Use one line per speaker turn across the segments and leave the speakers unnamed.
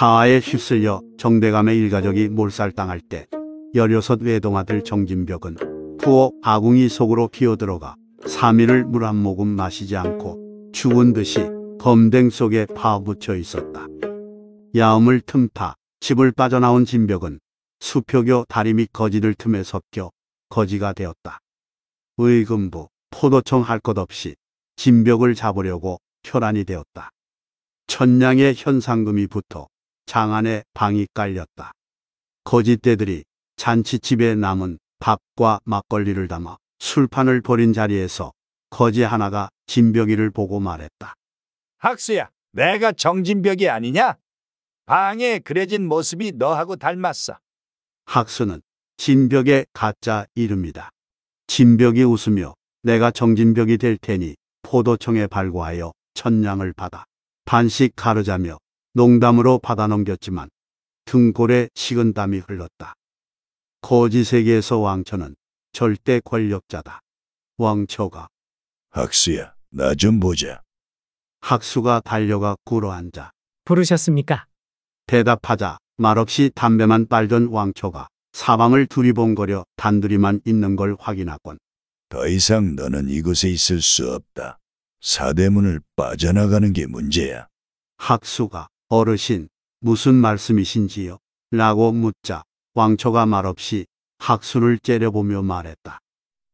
사하에 휩쓸려 정대감의 일가족이 몰살당할 때16 외동아들 정진벽은 후어 아궁이 속으로 기어들어가 3일을 물 한 모금 마시지 않고 죽은 듯이 검댕 속에 파묻혀 있었다. 야음을 틈타 집을 빠져나온 진벽은 수표교 다리 및 거지들 틈에 섞여 거지가 되었다. 의금부, 포도청 할 것 없이 진벽을 잡으려고 혈안이 되었다. 천냥의 현상금이 붙어 장안에 방이 깔렸다. 거짓대들이 잔치집에 남은 밥과 막걸리를 담아 술판을 버린 자리에서 거지 하나가 진벽이를 보고 말했다.
학수야,
내가 정진벽이 아니냐? 방에 그려진 모습이 너하고 닮았어.
학수는 진벽의 가짜 이름이다. 진벽이 웃으며 내가 정진벽이 될 테니 포도청에 발굴하여 천냥을 받아 반씩 가르자며 농담으로 받아넘겼지만 등골에 식은 땀이 흘렀다. 거지 세계에서 왕처는 절대 권력자다. 왕처가
학수야, 나 좀 보자.
학수가 달려가 꿇어앉아 부르셨습니까? 대답하자 말없이 담배만 빨던 왕초가 사방을 두리번거려 단둘이만 있는 걸 확인하곤
더 이상 너는 이곳에 있을 수 없다. 사대문을 빠져나가는 게 문제야.
학수가 어르신, 무슨 말씀이신지요? 라고 묻자 왕초가 말없이 학수를 째려보며 말했다.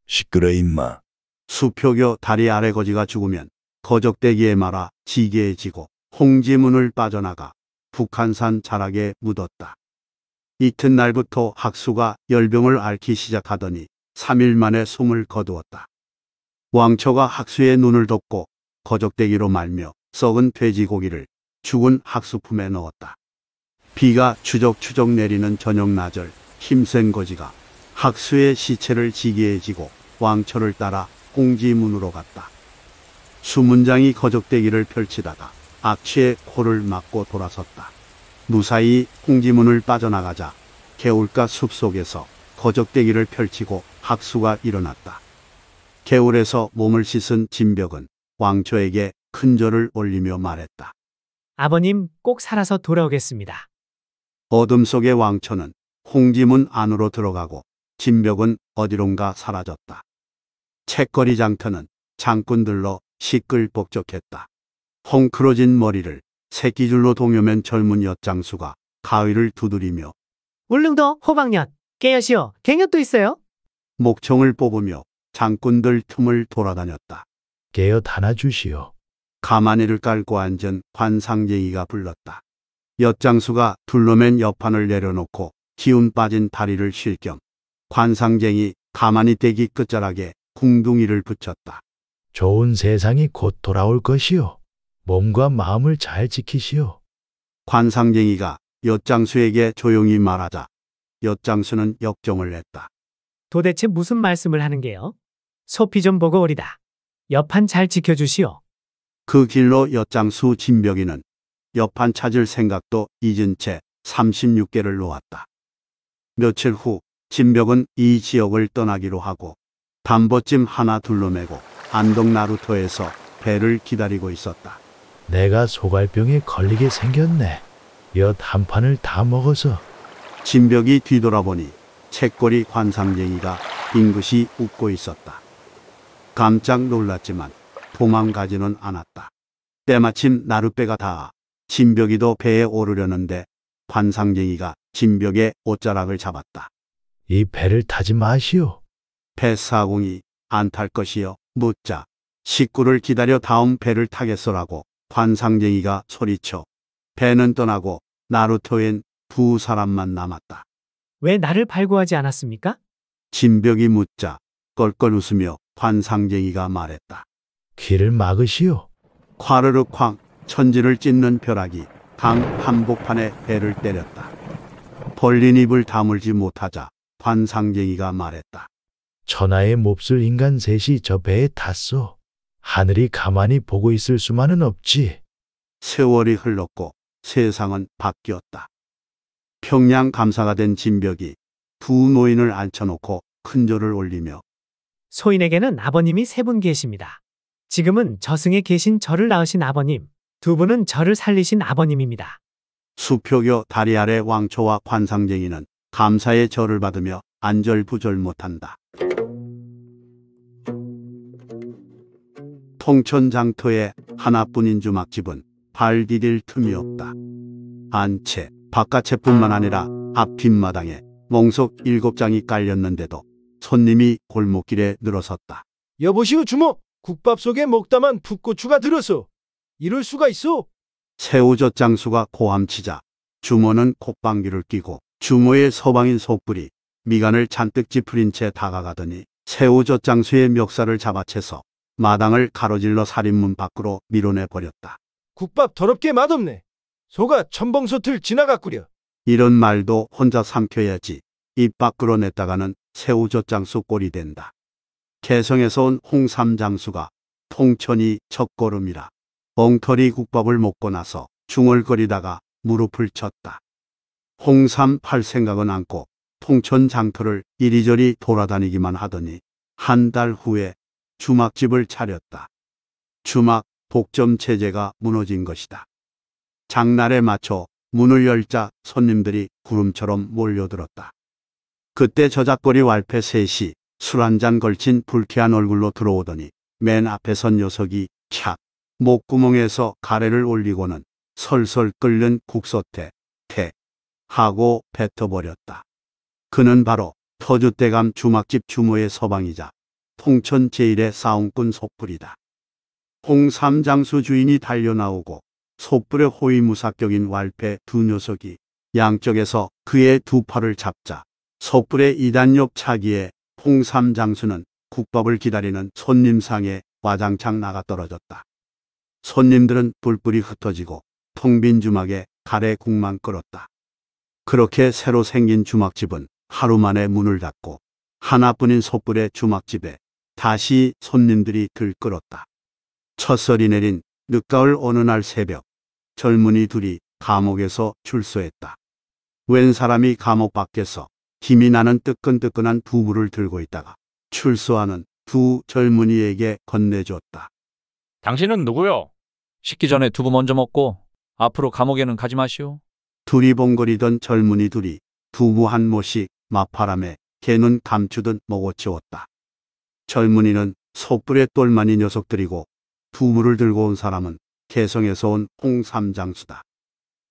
시끄러 임마.
수표교 다리 아래 거지가 죽으면 거적대기에 말아 지게해 지고 홍지문을 빠져나가 북한산 자락에 묻었다. 이튿날부터 학수가 열병을 앓기 시작하더니 3일 만에 숨을 거두었다. 왕초가 학수의 눈을 덮고 거적대기로 말며 썩은 돼지고기를 죽은 학수품에 넣었다. 비가 추적추적 내리는 저녁 낮을 힘센 거지가 학수의 시체를 지게해 지고 왕초를 따라 공지문으로 갔다. 수문장이 거적대기를 펼치다가 악취의 코를 막고 돌아섰다. 무사히 홍지문을 빠져나가자 개울가 숲속에서 거적대기를 펼치고 학수가 일어났다. 개울에서 몸을 씻은 진벽은 왕초에게 큰 절을 올리며 말했다.
아버님 꼭 살아서 돌아오겠습니다.
어둠 속의 왕초는 홍지문 안으로 들어가고 진벽은 어디론가 사라졌다. 책거리 장터는 장꾼들로 시끌벅적했다. 헝클어진 머리를 새끼줄로 동여맨 젊은 엿장수가 가위를 두드리며
울릉도 호박엿, 깨엿이요, 갱엿도 있어요?
목청을 뽑으며 장꾼들 틈을 돌아다녔다. 깨어 달아주시오. 가마니를 깔고 앉은 관상쟁이가 불렀다. 엿장수가 둘러맨 여판을 내려놓고 기운 빠진 다리를 실겸 관상쟁이 가마니 떼기 끝자락에 궁둥이를 붙였다.
좋은 세상이 곧 돌아올 것이요. 몸과 마음을
잘 지키시오. 관상쟁이가 엿장수에게 조용히 말하자 엿장수는 역정을 냈다.
도대체 무슨 말씀을 하는 게요? 소피 좀 보고 오리다.
옆판 잘 지켜주시오. 그 길로 엿장수 진벽이는 옆판 찾을 생각도 잊은 채 36개를 놓았다. 며칠 후 진벽은 이 지역을 떠나기로 하고 담보찜 하나 둘러매고 안동 나루터에서 배를 기다리고 있었다.
내가 소갈병에 걸리게 생겼네. 엿 한 판을 다 먹어서. 진벽이
뒤돌아보니 채꼬리 관상쟁이가 빙긋이 웃고 있었다. 깜짝 놀랐지만 도망가지는 않았다. 때마침 나룻배가 다 진벽이도 배에 오르려는데 관상쟁이가 진벽의 옷자락을 잡았다. 이 배를
타지 마시오.
배사공이 안 탈 것이여 묻자 식구를 기다려 다음 배를 타겠소라고 관상쟁이가 소리쳐 배는 떠나고 나루토엔 두 사람만 남았다.
왜 나를 발굴하지 않았습니까?
진벽이 묻자 껄껄 웃으며 관상쟁이가 말했다.
귀를 막으시오.
과르르 쾅 천지를 찢는 벼락이 강 한복판에 배를 때렸다. 벌린 입을 다물지 못하자 관상쟁이가 말했다.
천하의 몹쓸 인간 셋이 저 배에 탔소. 하늘이 가만히 보고 있을 수만은 없지.
세월이 흘렀고 세상은 바뀌었다. 평양 감사가 된 진벽이 두 노인을 앉혀놓고 큰절을 올리며
소인에게는 아버님이 세 분 계십니다. 지금은 저승에 계신 저를 낳으신 아버님, 두 분은 저를 살리신 아버님입니다.
수표교 다리 아래 왕초와 관상쟁이는 감사의 절을 받으며 안절부절 못한다. 통천장터의 하나뿐인 주막집은 발 디딜 틈이 없다. 안채, 바깥채뿐만 아니라 앞 뒷마당에 몽석 일곱 장이 깔렸는데도 손님이 골목길에 늘어섰다.
여보시오 주모! 국밥 속에 먹다만 풋고추가 들어서 이럴 수가 있어?
새우젓 장수가 고함치자 주모는 콧방귀를 끼고 주모의 서방인 속불이 미간을 잔뜩 찌푸린 채 다가가더니 새우젓 장수의 멱살을 잡아채서 마당을 가로질러 살인문 밖으로 밀어내버렸다. 국밥 더럽게 맛없네. 소가 첨벙소틀 지나갔구려. 이런 말도 혼자 삼켜야지 입 밖으로 냈다가는 새우젓 장수 꼴이 된다. 개성에서 온 홍삼장수가 통천이 첫걸음이라 엉터리 국밥을 먹고 나서 중얼거리다가 무릎을 쳤다. 홍삼 팔 생각은 않고 통천 장터를 이리저리 돌아다니기만 하더니 한 달 후에 주막집을 차렸다. 주막 복점 체제가 무너진 것이다. 장날에 맞춰 문을 열자 손님들이 구름처럼 몰려들었다. 그때 저작거리 왈패 셋이 술한잔 걸친 불쾌한 얼굴로 들어오더니 맨 앞에 선 녀석이 착 목구멍에서 가래를 올리고는 설설 끓는 국소태 태 하고 뱉어버렸다. 그는 바로 터줏대감 주막집 주모의 서방이자 통천 제일의 싸움꾼 속불이다. 홍삼장수 주인이 달려나오고 속불의 호위무사격인 왈패 두 녀석이 양쪽에서 그의 두 팔을 잡자 속불의 이단 옆 차기에 홍삼 장수는 국밥을 기다리는 손님상에 와장창 나가 떨어졌다. 손님들은 불불이 흩어지고 텅빈 주막에 가래 국만 끓었다. 그렇게 새로 생긴 주막집은 하루 만에 문을 닫고 하나뿐인 솥불의 주막집에 다시 손님들이 들끓었다. 첫설이 내린 늦가을 어느 날 새벽 젊은이 둘이 감옥에서 출소했다. 웬 사람이 감옥 밖에서 힘이 나는 뜨끈뜨끈한 두부를 들고 있다가 출소하는 두 젊은이에게 건네주었다
당신은 누구요? 식기 전에 두부 먼저 먹고 앞으로 감옥에는 가지 마시오.
두리번거리던 젊은이 둘이 두부 한 모씩 마파람에 개눈 감추듯 먹어치웠다. 젊은이는 속불에 똘마니 녀석들이고 두부를 들고 온 사람은 개성에서 온 홍삼장수다.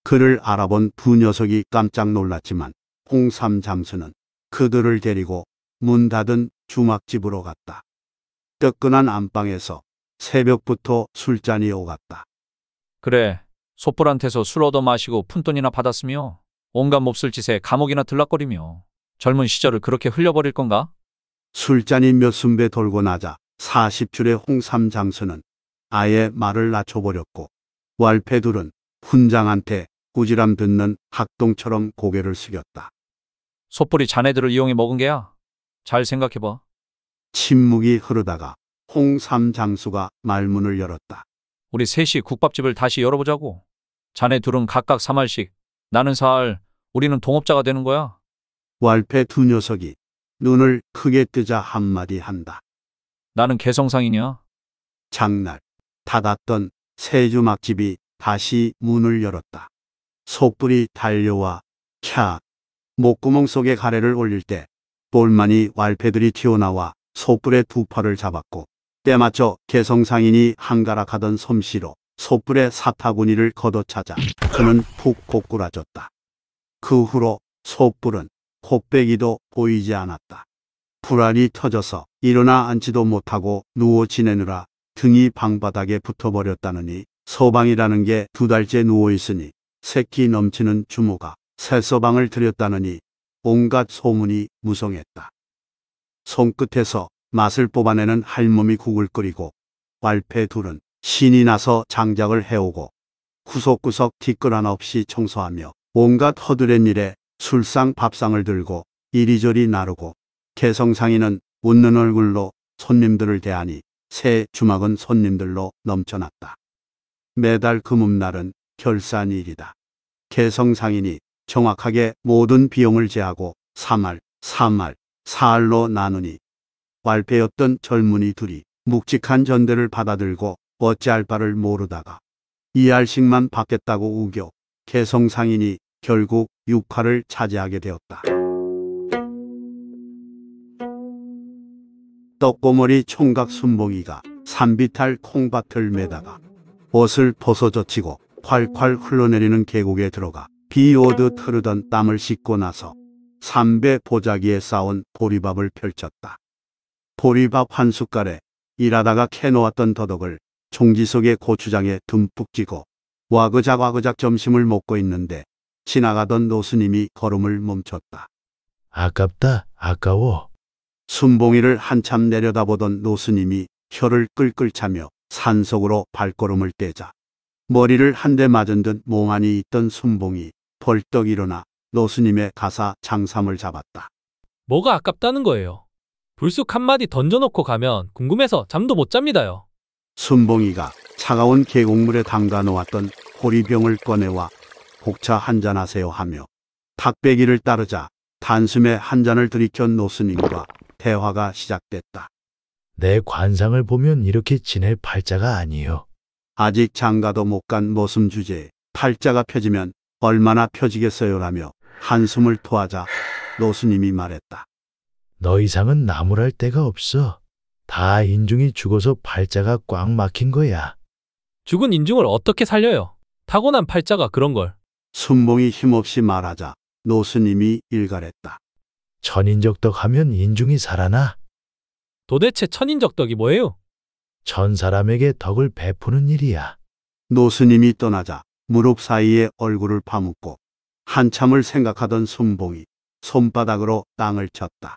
그를 알아본 두 녀석이 깜짝 놀랐지만 홍삼 장수는 그들을 데리고 문 닫은 주막집으로 갔다. 뜨끈한 안방에서 새벽부터 술잔이 오갔다.
그래, 소뿔한테서 술 얻어 마시고 푼돈이나 받았으며 온갖 몹쓸 짓에 감옥이나 들락거리며
젊은 시절을 그렇게 흘려버릴 건가? 술잔이 몇 순배 돌고 나자 40줄의 홍삼 장수는 아예 말을 낮춰버렸고 왈페둘은 훈장한테 꾸지람 듣는 학동처럼 고개를 숙였다.
소뿔이 자네들을 이용해 먹은 게야. 잘 생각해봐.
침묵이 흐르다가
홍삼 장수가
말문을 열었다.
우리 셋이 국밥집을 다시 열어보자고. 자네 둘은 각각 3알씩, 나는 4알, 우리는 동업자가 되는 거야.
왈패 두 녀석이 눈을 크게 뜨자 한마디 한다. 나는 개성상이냐? 장날 닫았던 세주막집이 다시 문을 열었다. 속불이 달려와 캬 목구멍 속에 가래를 올릴 때 볼만이 왈패들이 튀어나와 소뿔의 두 팔을 잡았고 때마춰 개성상인이 한가락하던 솜씨로 소뿔의 사타구니를 걷어차자 그는 푹 고꾸라졌다. 그 후로 소뿔은 코빼기도 보이지 않았다. 불안이 터져서 일어나 앉지도 못하고 누워 지내느라 등이 방바닥에 붙어버렸다느니 서방이라는 게 두 달째 누워있으니 새끼 넘치는 주모가 새서방을 들였다느니 온갖 소문이 무성했다. 손끝에서 맛을 뽑아내는 할멈이 국을 끓이고 왈패 둘은 신이 나서 장작을 해오고 구석구석 뒤끝 하나 없이 청소하며 온갖 허드렛 일에 술상 밥상을 들고 이리저리 나르고 개성상인은 웃는 얼굴로 손님들을 대하니 새 주막은 손님들로 넘쳐났다. 매달 금음날은 결산일이다. 개성상인이 정확하게 모든 비용을 제하고 3알, 3알, 4알로 나누니 왈패였던 젊은이 둘이 묵직한 전대를 받아들고 어찌할 바를 모르다가 2알씩만 받겠다고 우겨 개성상인이 결국 6화를 차지하게 되었다. 떡고머리 총각 순봉이가 산비탈 콩밭을 메다가 옷을 벗어젖히고 콸콸 흘러내리는 계곡에 들어가 비오드 흐르던 땀을 씻고 나서 삼배 보자기에 쌓은 보리밥을 펼쳤다. 보리밥 한 숟갈에 일하다가 캐놓았던 더덕을 종지 속의 고추장에 듬뿍 찌고 와그작 와그작 점심을 먹고 있는데 지나가던 노스님이 걸음을 멈췄다.
아깝다, 아까워.
순봉이를 한참 내려다보던 노스님이 혀를 끌끌 차며 산속으로 발걸음을 떼자 머리를 한 대 맞은 듯 몽환이 있던 순봉이 벌떡 일어나 노스님의 가사 장삼을 잡았다.
뭐가 아깝다는 거예요. 불쑥 한마디 던져놓고 가면 궁금해서 잠도 못 잡니다요.
순봉이가 차가운 계곡물에 담가 놓았던 호리병을 꺼내와 복차 한 잔 하세요 하며 탁배기를 따르자 단숨에 한 잔을 들이켜 노스님과 대화가 시작됐다.
내 관상을 보면 이렇게 지낼 팔자가 아니요.
아직 장가도 못 간 모슴 주제에 팔자가 펴지면 얼마나 펴지겠어요라며 한숨을 토하자
노수님이 말했다. 너 이상은 나무랄 데가 없어. 다 인중이 죽어서 팔자가 꽉 막힌 거야. 죽은 인중을 어떻게 살려요?
타고난 팔자가 그런 걸. 순봉이 힘없이 말하자 노수님이 일갈했다.
천인적덕 하면 인중이 살아나. 도대체 천인적덕이 뭐예요? 천 사람에게 덕을 베푸는 일이야. 노스님이 떠나자
무릎 사이에 얼굴을 파묻고 한참을 생각하던 순봉이 손바닥으로 땅을 쳤다.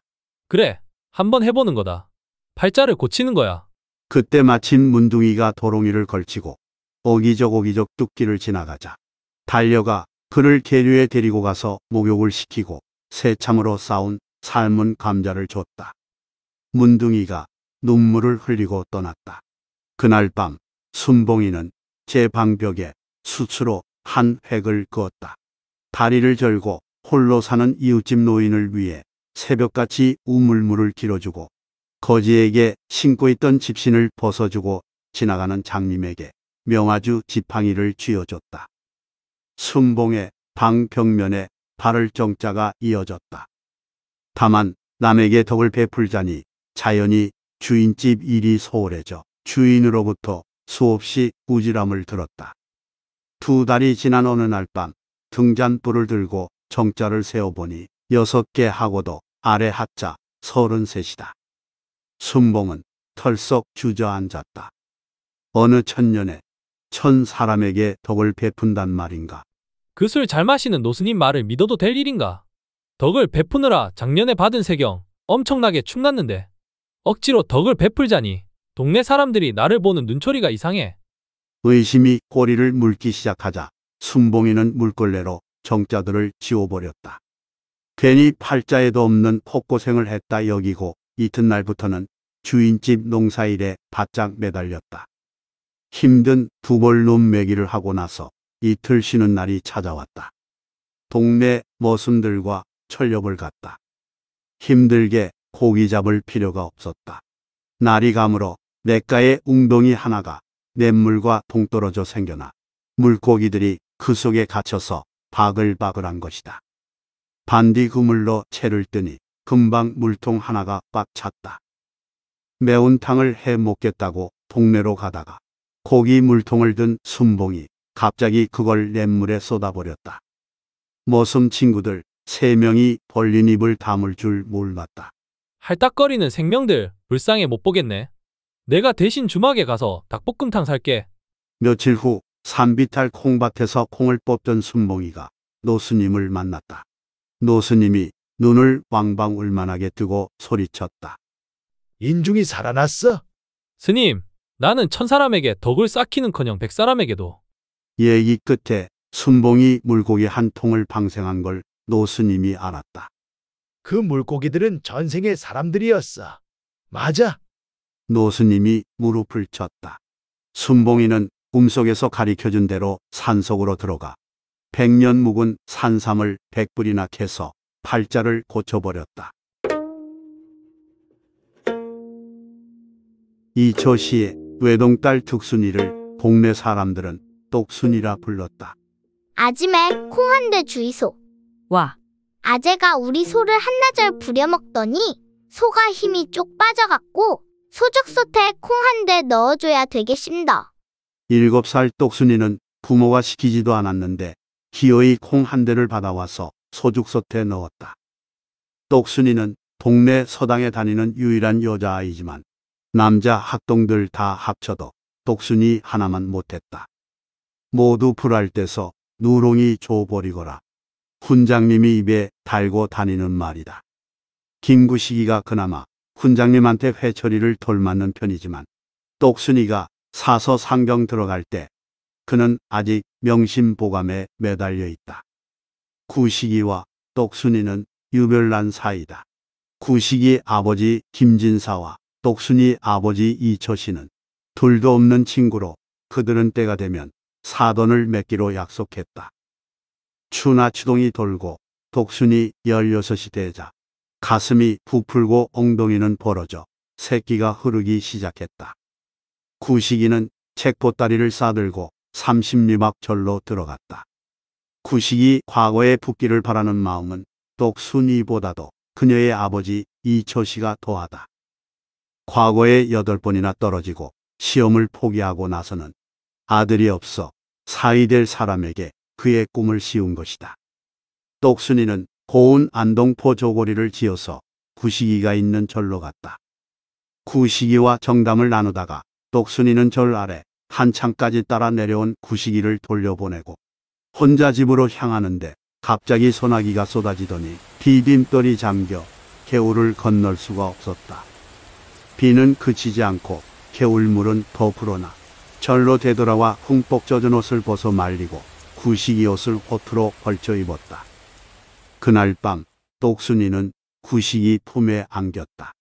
그래, 한번 해보는 거다. 팔자를 고치는 거야. 그때 마침 문둥이가 도롱이를 걸치고 오기적오기적 뚝길을 지나가자 달려가 그를 계류에 데리고 가서 목욕을 시키고 새참으로 쌓은 삶은 감자를 줬다. 문둥이가 눈물을 흘리고 떠났다. 그날 밤 순봉이는 제 방벽에 스스로 한 획을 그었다. 다리를 절고 홀로 사는 이웃집 노인을 위해 새벽같이 우물물을 길어주고 거지에게 신고 있던 집신을 벗어주고 지나가는 장님에게 명아주 지팡이를 쥐어줬다. 순봉의 방 벽면에 발을 정자가 이어졌다. 다만 남에게 덕을 베풀자니 자연히 주인집 일이 소홀해져 주인으로부터 수없이 꾸지람을 들었다. 두 달이 지난 어느 날 밤 등잔불을 들고 정자를 세어보니 여섯 개 하고도 아래 하자 서른셋이다. 순봉은 털썩 주저앉았다. 어느 천년에 천 사람에게 덕을 베푼단 말인가. 그 술 잘 마시는 노스님 말을 믿어도 될 일인가? 덕을 베푸느라
작년에 받은 세경 엄청나게 춤났는데 억지로 덕을 베풀자니 동네 사람들이 나를 보는 눈초리가 이상해.
의심이 꼬리를 물기 시작하자 순봉이는 물걸레로 정자들을 지워버렸다. 괜히 팔자에도 없는 폭고생을 했다 여기고 이튿날부터는 주인집 농사일에 바짝 매달렸다. 힘든 두벌놈 매기를 하고 나서 이틀 쉬는 날이 찾아왔다. 동네 머슴들과 철렵을 갔다. 힘들게 고기 잡을 필요가 없었다. 날이 가물어 냇가에 웅덩이 하나가 냇물과 동떨어져 생겨나 물고기들이 그 속에 갇혀서 바글바글한 것이다. 반디 그물로 채를 뜨니 금방 물통 하나가 꽉 찼다. 매운탕을 해 먹겠다고 동네로 가다가 고기 물통을 든 순봉이 갑자기 그걸 냇물에 쏟아버렸다. 머슴 친구들 세 명이 벌린 입을 담을 줄 몰랐다.
할딱거리는 생명들 불쌍해 못 보겠네. 내가 대신 주막에 가서 닭볶음탕 살게.
며칠 후 산비탈 콩밭에서 콩을 뽑던 순봉이가 노스님을 만났다. 노스님이 눈을 왕방 울만하게 뜨고 소리쳤다. 인중이 살아났어?
스님, 나는 천사람에게 덕을 쌓기는커녕 백사람에게도.
얘기 예, 끝에 순봉이 물고기 한 통을 방생한 걸 노스님이 알았다.
그 물고기들은 전생의 사람들이었어.
맞아. 노스님이 무릎을 쳤다. 순봉이는 꿈속에서 가리켜준 대로 산속으로 들어가 백년 묵은 산삼을 백불이나 캐서 팔자를 고쳐버렸다. 이초시에 외동딸 특순이를 동네 사람들은 똑순이라 불렀다.
아지매콩한대 주이소. 와, 아재가 우리 소를 한나절 부려먹더니 소가 힘이 쪽 빠져갔고 소죽솥에콩한대 넣어줘야 되겠습니다.
일곱 살 똑순이는 부모가 시키지도 않았는데 기어이 콩 한 대를 받아와서 소죽솥에 넣었다. 똑순이는 동네 서당에 다니는 유일한 여자아이지만 남자 학동들 다 합쳐도 똑순이 하나만 못했다. 모두 불할 때서 누롱이 줘버리거라. 훈장님이 입에 달고 다니는 말이다. 김구시기가 그나마 훈장님한테 회초리를 돌맞는 편이지만 똑순이가 사서 상경 들어갈 때 그는 아직 명심보감에 매달려 있다. 구식이와 똑순이는 유별난 사이다. 구식이 아버지 김진사와 똑순이 아버지 이처씨는 둘도 없는 친구로 그들은 때가 되면 사돈을 맺기로 약속했다. 추나 추동이 돌고 독순이 1 6이 되자 가슴이 부풀고 엉덩이는 벌어져 새끼가 흐르기 시작했다. 구식이는 책보따리를 싸들고 30리막 절로 들어갔다. 구식이 과거의 붓기를 바라는 마음은 똑순이보다도 그녀의 아버지 이처씨가 더하다. 과거에 여덟 번이나 떨어지고 시험을 포기하고 나서는 아들이 없어 사이 될 사람에게 그의 꿈을 씌운 것이다. 똑순이는 고운 안동포 조고리를 지어서 구시기가 있는 절로 갔다. 구시기와 정담을 나누다가 똑순이는 절 아래 한창까지 따라 내려온 구시기를 돌려보내고 혼자 집으로 향하는데 갑자기 소나기가 쏟아지더니 비빔돌이 잠겨 개울을 건널 수가 없었다. 비는 그치지 않고 개울물은 더 불어나 절로 되돌아와 흠뻑 젖은 옷을 벗어 말리고 구시기 옷을 호투로 걸쳐 입었다. 그날 밤 똑순이는 구식이 품에 안겼다.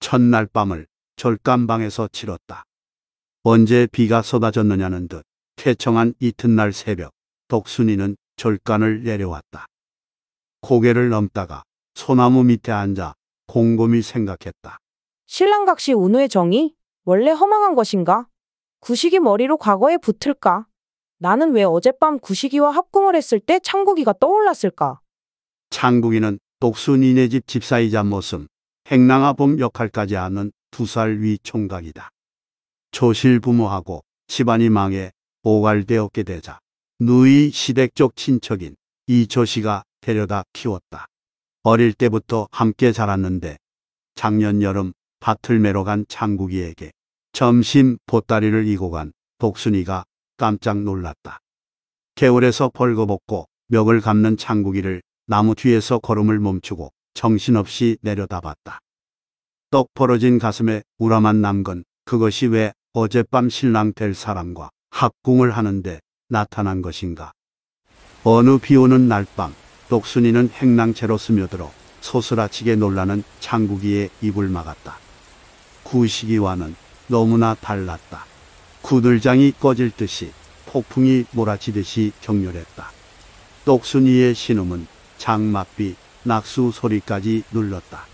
첫날 밤을 절간방에서 치렀다. 언제 비가 쏟아졌느냐는 듯 쾌청한 이튿날 새벽 독순이는 절간을 내려왔다. 고개를 넘다가 소나무 밑에 앉아 곰곰이 생각했다.
신랑각시 운우의 정이 원래 허망한 것인가? 구식이 머리로 과거에 붙을까? 나는 왜 어젯밤 구식이와 합궁을 했을 때 창국이가 떠올랐을까?
창국이는 독순이네집 집사이자 모습 행랑아범 역할까지 하는 두 살 위 총각이다. 조실 부모하고 집안이 망해 오갈되었게 되자 누이 시댁 쪽 친척인 이조씨가 데려다 키웠다. 어릴 때부터 함께 자랐는데 작년 여름 밭을 매러 간 창국이에게 점심 보따리를 이고 간 독순이가 깜짝 놀랐다. 개울에서 벌거벗고 멱을 감는 창국이를 나무 뒤에서 걸음을 멈추고 정신없이 내려다봤다. 떡 벌어진 가슴에 우람한 남건 그것이 왜 어젯밤 신랑 될 사람과 합궁을 하는데 나타난 것인가. 어느 비오는 날밤 똑순이는 행랑채로 스며들어 소스라치게 놀라는 창구기의 입을 막았다. 구시기와는 너무나 달랐다. 구들장이 꺼질 듯이 폭풍이 몰아치듯이 격렬했다. 똑순이의 신음은 장맛비, 낙수 소리까지 눌렀다.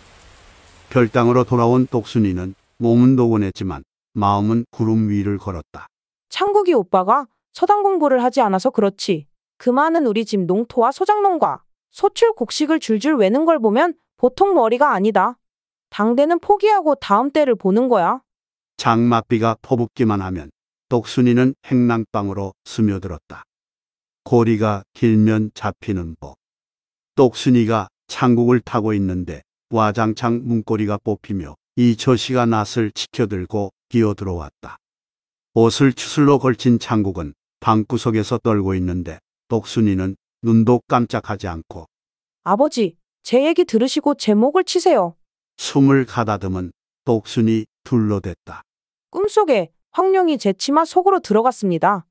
별당으로 돌아온 독순이는 몸은 노곤했지만 마음은 구름 위를 걸었다.
창국이 오빠가 서당 공부를 하지 않아서 그렇지. 그만은 우리 집 농토와 소작농과 소출 곡식을 줄줄 외는 걸 보면 보통 머리가 아니다. 당대는 포기하고 다음 때를 보는 거야.
장맛비가 퍼붓기만 하면 독순이는 행랑방으로 스며들었다. 고리가 길면 잡히는 법. 똑순이가 창국을 타고 있는데 와장창 문고리가 뽑히며 이저씨가 낫을 치켜들고 끼어들어왔다 옷을 추슬로 걸친 창국은 방구석에서 떨고 있는데 똑순이는 눈도 깜짝하지 않고 아버지, 제 얘기 들으시고 제 목을 치세요. 숨을 가다듬은 똑순이 둘러댔다.
꿈속에 황룡이 제 치마 속으로 들어갔습니다.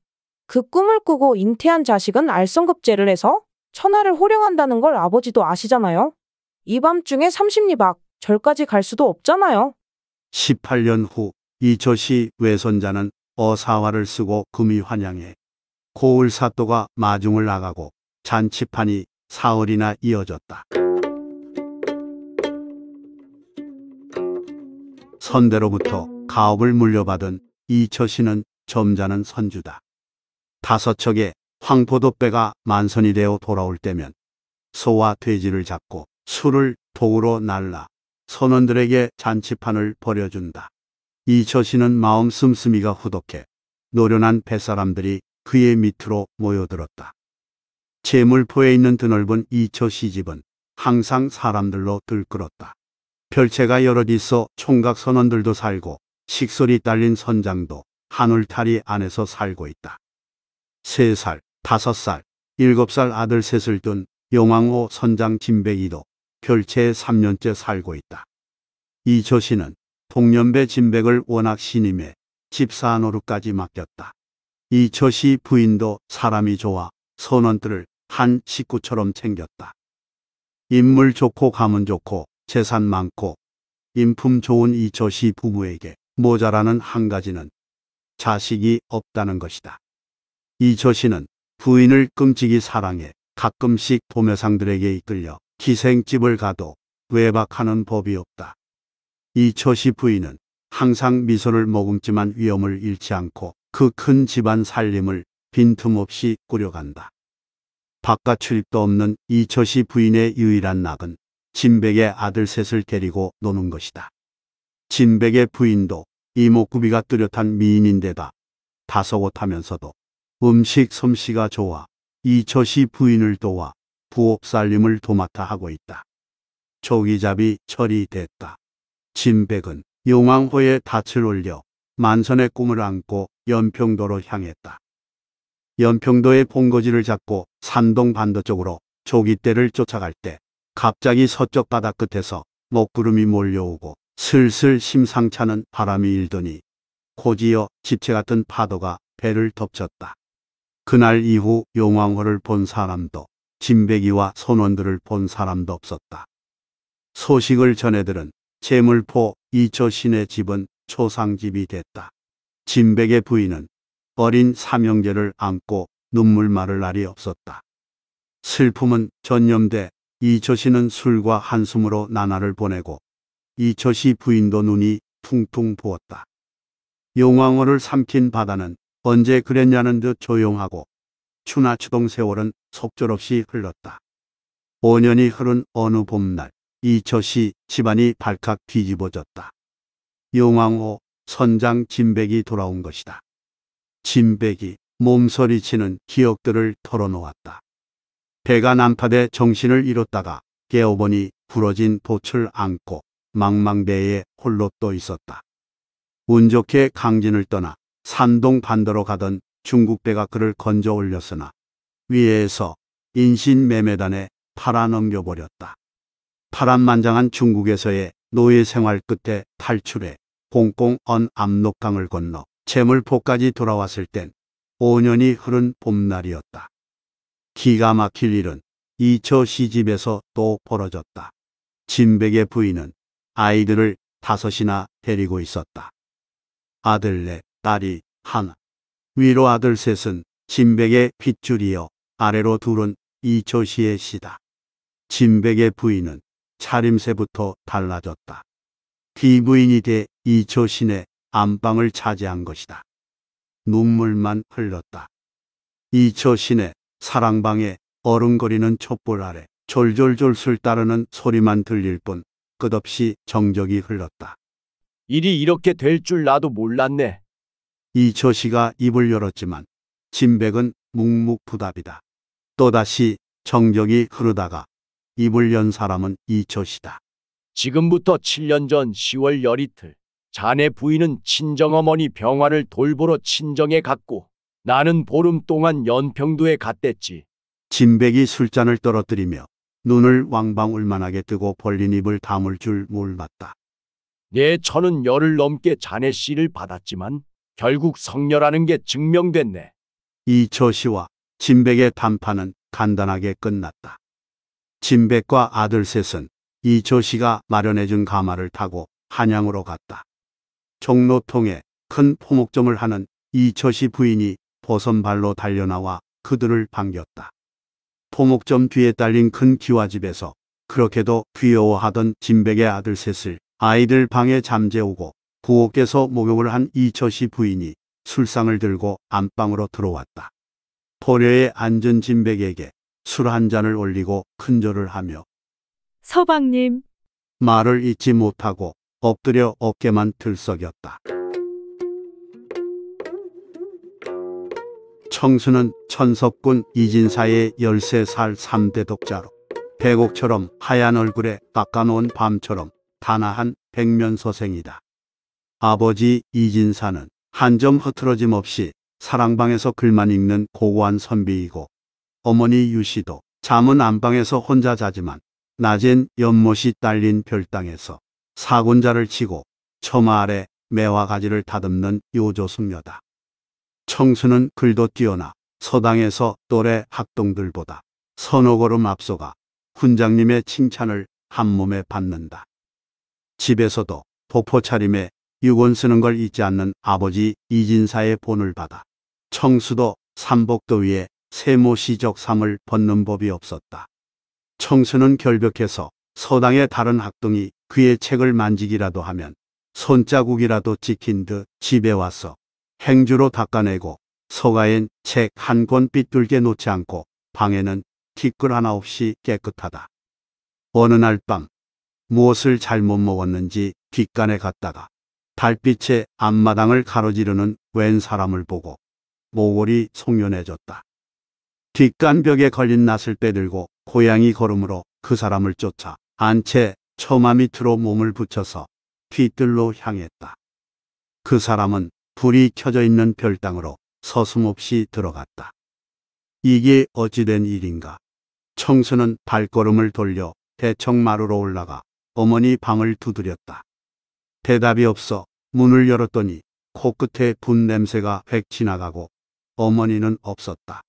그 꿈을 꾸고 잉태한 자식은 알성급제를 해서 천하를 호령한다는 걸 아버지도 아시잖아요. 이 밤중에 삼십리 밖 절까지 갈 수도 없잖아요.
18년 후이초시 외손자는 어사화를 쓰고 금이 환양해 고을 사또가 마중을 나가고 잔치판이 사흘이나 이어졌다. 선대로부터 가업을 물려받은 이처 시는점자는 선주다. 다섯 척의 황포도배가 만선이 되어 돌아올 때면 소와 돼지를 잡고 술을 동으로 날라 선원들에게 잔치판을 버려준다이 처신은 마음 씀씀이가 후덕해 노련한 뱃사람들이 그의 밑으로 모여들었다. 재물포에 있는 드넓은 이처 시집은 항상 사람들로 들끓었다. 별채가 여럿 있어 총각 선원들도 살고 식솔이 딸린 선장도 한울타리 안에서 살고 있다. 세 살, 5살, 7살 아들 셋을 둔용왕호 선장 진배이도 별채에 3년째 살고 있다. 이조 씨는 동년배 진백을 워낙 신임해 집사 노릇까지 맡겼다. 이조 씨 부인도 사람이 좋아 선원들을 한 식구처럼 챙겼다. 인물 좋고 가문 좋고 재산 많고 인품 좋은 이조 씨 부부에게 모자라는 한 가지는 자식이 없다는 것이다. 이조 씨는 부인을 끔찍이 사랑해 가끔씩 도매상들에게 이끌려 기생집을 가도 외박하는 법이 없다. 이처시 부인은 항상 미소를 머금지만 위험을 잃지 않고 그 큰 집안 살림을 빈틈없이 꾸려간다. 바깥 출입도 없는 이처시 부인의 유일한 낙은 진백의 아들 셋을 데리고 노는 것이다. 진백의 부인도 이목구비가 뚜렷한 미인인데다 다소곳하면서도 음식 솜씨가 좋아 이처시 부인을 도와 부엌살림을 도맡아 하고 있다. 조기잡이 처리됐다. 진백은 용왕호에 닻을 올려 만선의 꿈을 안고 연평도로 향했다. 연평도의 봉거지를 잡고 산동 반도 쪽으로 조기떼를 쫓아갈 때 갑자기 서쪽 바다 끝에서 먹구름이 몰려오고 슬슬 심상찮은 바람이 일더니 고지어 집체 같은 파도가 배를 덮쳤다. 그날 이후 용왕호를 본 사람도 진백이와 선원들을 본 사람도 없었다. 소식을 전해들은 재물포 이초 신의 집은 초상집이 됐다. 진백의 부인은 어린 삼형제를 안고 눈물 마를 날이 없었다. 슬픔은 전염돼 이초 신은 술과 한숨으로 나날을 보내고 이초 씨 부인도 눈이 퉁퉁 부었다. 용왕호를 삼킨 바다는 언제 그랬냐는 듯 조용하고 추나 추동 세월은 속절없이 흘렀다. 5년이 흐른 어느 봄날 이처시 집안이 발칵 뒤집어졌다. 용왕호 선장 진백이 돌아온 것이다. 진백이 몸서리치는 기억들을 털어놓았다. 배가 난파돼 정신을 잃었다가 깨어보니 부러진 돛을 안고 망망대에 홀로 떠 있었다. 운 좋게 강진을 떠나 산동 반도로 가던 중국대가 그를 건져 올렸으나 위에서 인신매매단에 팔아넘겨 버렸다. 파란만장한 중국에서의 노예 생활 끝에 탈출해 홍콩 언 압록강을 건너 재물포까지 돌아왔을 땐 5년이 흐른 봄날이었다. 기가 막힐 일은 이처 시집에서 또 벌어졌다. 진백의 부인은 아이들을 다섯이나 데리고 있었다. 아들 넷, 딸이 하나. 위로 아들 셋은 진백의 핏줄이요 아래로 둘은 이초시의 시다. 진백의 부인은 차림새부터 달라졌다. 귀부인이 돼 이초신의 안방을 차지한 것이다. 눈물만 흘렀다. 이초신의 사랑방에 어른거리는 촛불 아래 졸졸졸 술 따르는 소리만 들릴 뿐 끝없이 정적이 흘렀다. 일이 이렇게 될 줄 나도 몰랐네. 이처씨가 입을 열었지만 진백은 묵묵부답이다.
또다시 정적이 흐르다가 입을 연 사람은 이처씨다 지금부터 7년 전 10월 열이틀 자네 부인은 친정어머니 병화를 돌보러 친정에 갔고 나는 보름 동안 연평도에 갔댔지.
진백이 술잔을 떨어뜨리며 눈을 왕방울만하게 뜨고 벌린 입을 담을 줄 몰랐다.
내 처는 열흘 넘게 자네 씨를 받았지만 결국 성녀라는 게 증명됐네.
이 저시와 진백의 단판은 간단하게 끝났다. 진백과 아들 셋은 이 저시가 마련해준 가마를 타고 한양으로 갔다. 종로통에 큰 포목점을 하는 이 저시 부인이 보선발로 달려나와 그들을 반겼다. 포목점 뒤에 딸린 큰 기와집에서 그렇게도 귀여워하던 진백의 아들 셋을 아이들 방에 잠재우고 부호께서 목욕을 한이처씨 부인이 술상을 들고 안방으로 들어왔다. 포려의 앉은 진백에게 술 한 잔을 올리고 큰절을 하며
서방님
말을 잊지 못하고 엎드려 어깨만 들썩였다. 청수는 천석군 이진사의 13살 3대 독자로 백옥처럼 하얀 얼굴에 깎아놓은 밤처럼 단아한 백면서생이다. 아버지 이진사는 한 점 흐트러짐 없이 사랑방에서 글만 읽는 고고한 선비이고 어머니 유씨도 잠은 안방에서 혼자 자지만 낮엔 연못이 딸린 별당에서 사군자를 치고 처마 아래 매화 가지를 다듬는 요조숙녀다. 청수는 글도 뛰어나 서당에서 또래 학동들보다 선너 걸음 앞서가 훈장님의 칭찬을 한몸에 받는다. 집에서도 도포 차림에 유권 쓰는 걸 잊지 않는 아버지 이진사의 본을 받아 청수도 삼복도위에 세모 시적 삼을 벗는 법이 없었다. 청수는 결벽해서 서당의 다른 학동이 그의 책을 만지기라도 하면 손자국이라도 찍힌 듯 집에 와서 행주로 닦아내고 서가엔 책 한 권 삐뚤게 놓지 않고 방에는 티끌 하나 없이 깨끗하다. 어느 날 밤 무엇을 잘못 먹었는지 뒷간에 갔다가 달빛에 앞마당을 가로지르는 웬 사람을 보고 모골이 송연해졌다. 뒷간벽에 걸린 낫을 빼들고 고양이 걸음으로 그 사람을 쫓아 안채 처마 밑으로 몸을 붙여서 뒤뜰로 향했다. 그 사람은 불이 켜져 있는 별당으로 서슴없이 들어갔다. 이게 어찌된 일인가. 청수는 발걸음을 돌려 대청마루로 올라가 어머니 방을 두드렸다. 대답이 없어 문을 열었더니 코끝에 분 냄새가 획 지나가고 어머니는 없었다.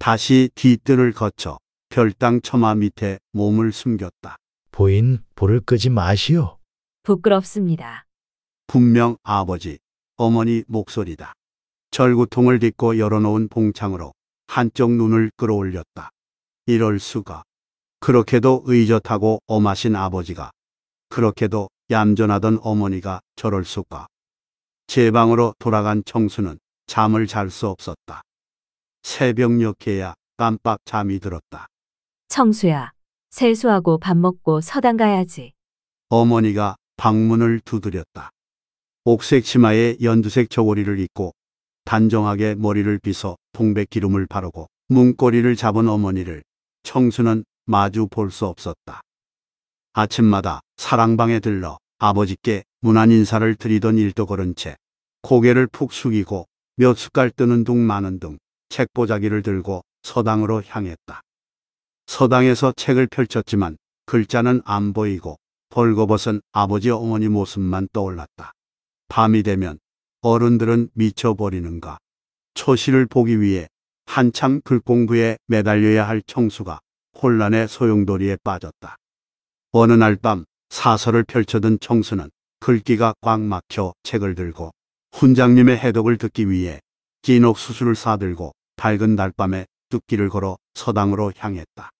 다시 뒤뜰을 거쳐 별당 처마 밑에 몸을 숨겼다. 보인 불을
끄지 마시오.
부끄럽습니다.
분명 아버지, 어머니 목소리다. 절구통을 딛고 열어놓은 봉창으로 한쪽 눈을 끌어올렸다. 이럴 수가. 그렇게도 의젓하고 엄하신 아버지가 그렇게도 얌전하던 어머니가 저럴 수가. 제 방으로 돌아간 청수는 잠을 잘 수 없었다. 새벽녘에야 깜빡 잠이 들었다.
청수야, 세수하고 밥 먹고 서당 가야지.
어머니가 방문을 두드렸다. 옥색 치마에 연두색 저고리를 입고 단정하게 머리를 빗어 동백 기름을 바르고 문고리를 잡은 어머니를 청수는 마주 볼 수 없었다. 아침마다 사랑방에 들러 아버지께 무난 인사를 드리던 일도 걸은 채 고개를 푹 숙이고 몇 숟갈 뜨는 둥 마는 둥 책보자기를 들고 서당으로 향했다. 서당에서 책을 펼쳤지만 글자는 안 보이고 벌거벗은 아버지 어머니 모습만 떠올랐다. 밤이 되면 어른들은 미쳐버리는가. 초시를 보기 위해 한창 글공부에 매달려야 할 청수가 혼란의 소용돌이에 빠졌다. 어느 날 밤 사설을 펼쳐든 청수는 글귀가 꽉 막혀 책을 들고 훈장님의 해독을 듣기 위해 긴 옥수수를 사들고 밝은 날밤에 뚝길을 걸어 서당으로 향했다.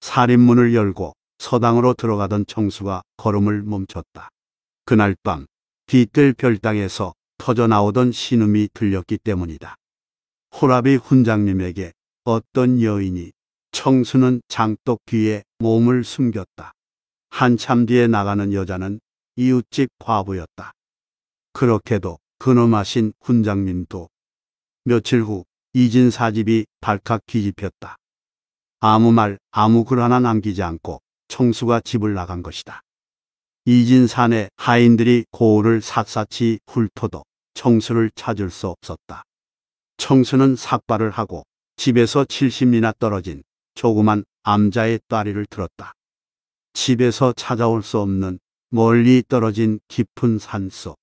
살인문을 열고 서당으로 들어가던 청수가 걸음을 멈췄다. 그날 밤 뒤뜰 별당에서 터져 나오던 신음이 들렸기 때문이다. 호랍이 훈장님에게 어떤 여인이 청수는 장독 귀에 몸을 숨겼다. 한참 뒤에 나가는 여자는 이웃집 과부였다. 그렇게도 근엄하신 훈장님도 며칠 후 이진 사집이 발칵 뒤집혔다. 아무 말 아무 글 하나 남기지 않고 청수가 집을 나간 것이다. 이진산의 하인들이 고을을 샅샅이 훑어도 청수를 찾을 수 없었다. 청수는 삭발을 하고 집에서 70리나 떨어진 조그만 암자의 따리를 들었다. 집에서 찾아올 수 없는 멀리 떨어진 깊은 산속,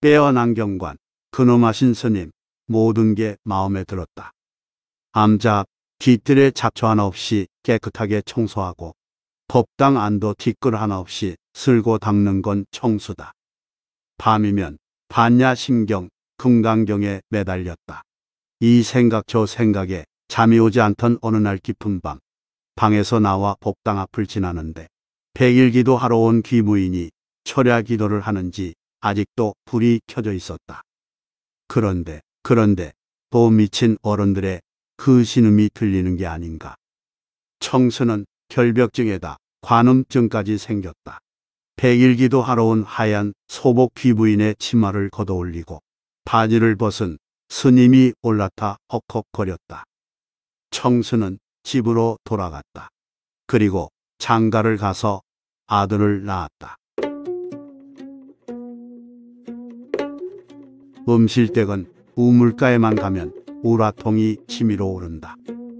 빼어난 경관 근엄하신 스님, 모든 게 마음에 들었다. 암잡, 뒤뜰에 잡초 하나 없이 깨끗하게 청소하고 법당 안도 뒷글 하나 없이 쓸고 닦는 건 청수다. 밤이면 반야심경, 금강경에 매달렸다. 이 생각 저 생각에 잠이 오지 않던 어느 날 깊은 밤, 방에서 나와 법당 앞을 지나는데 백일기도 하러 온귀부인이 철야 기도를 하는지 아직도 불이 켜져 있었다. 그런데 그런데 도움 미친 어른들의 그 신음이 들리는 게 아닌가. 청수는 결벽증에다 관음증까지 생겼다. 백일기도 하러 온 하얀 소복 귀부인의 치마를 걷어올리고 바지를 벗은 스님이 올라타 헉헉거렸다. 청수는 집으로 돌아갔다. 그리고 장가를 가서 아들을 낳았다. 음실댁은 우물가에만 가면 우라통이 치밀어 오른다.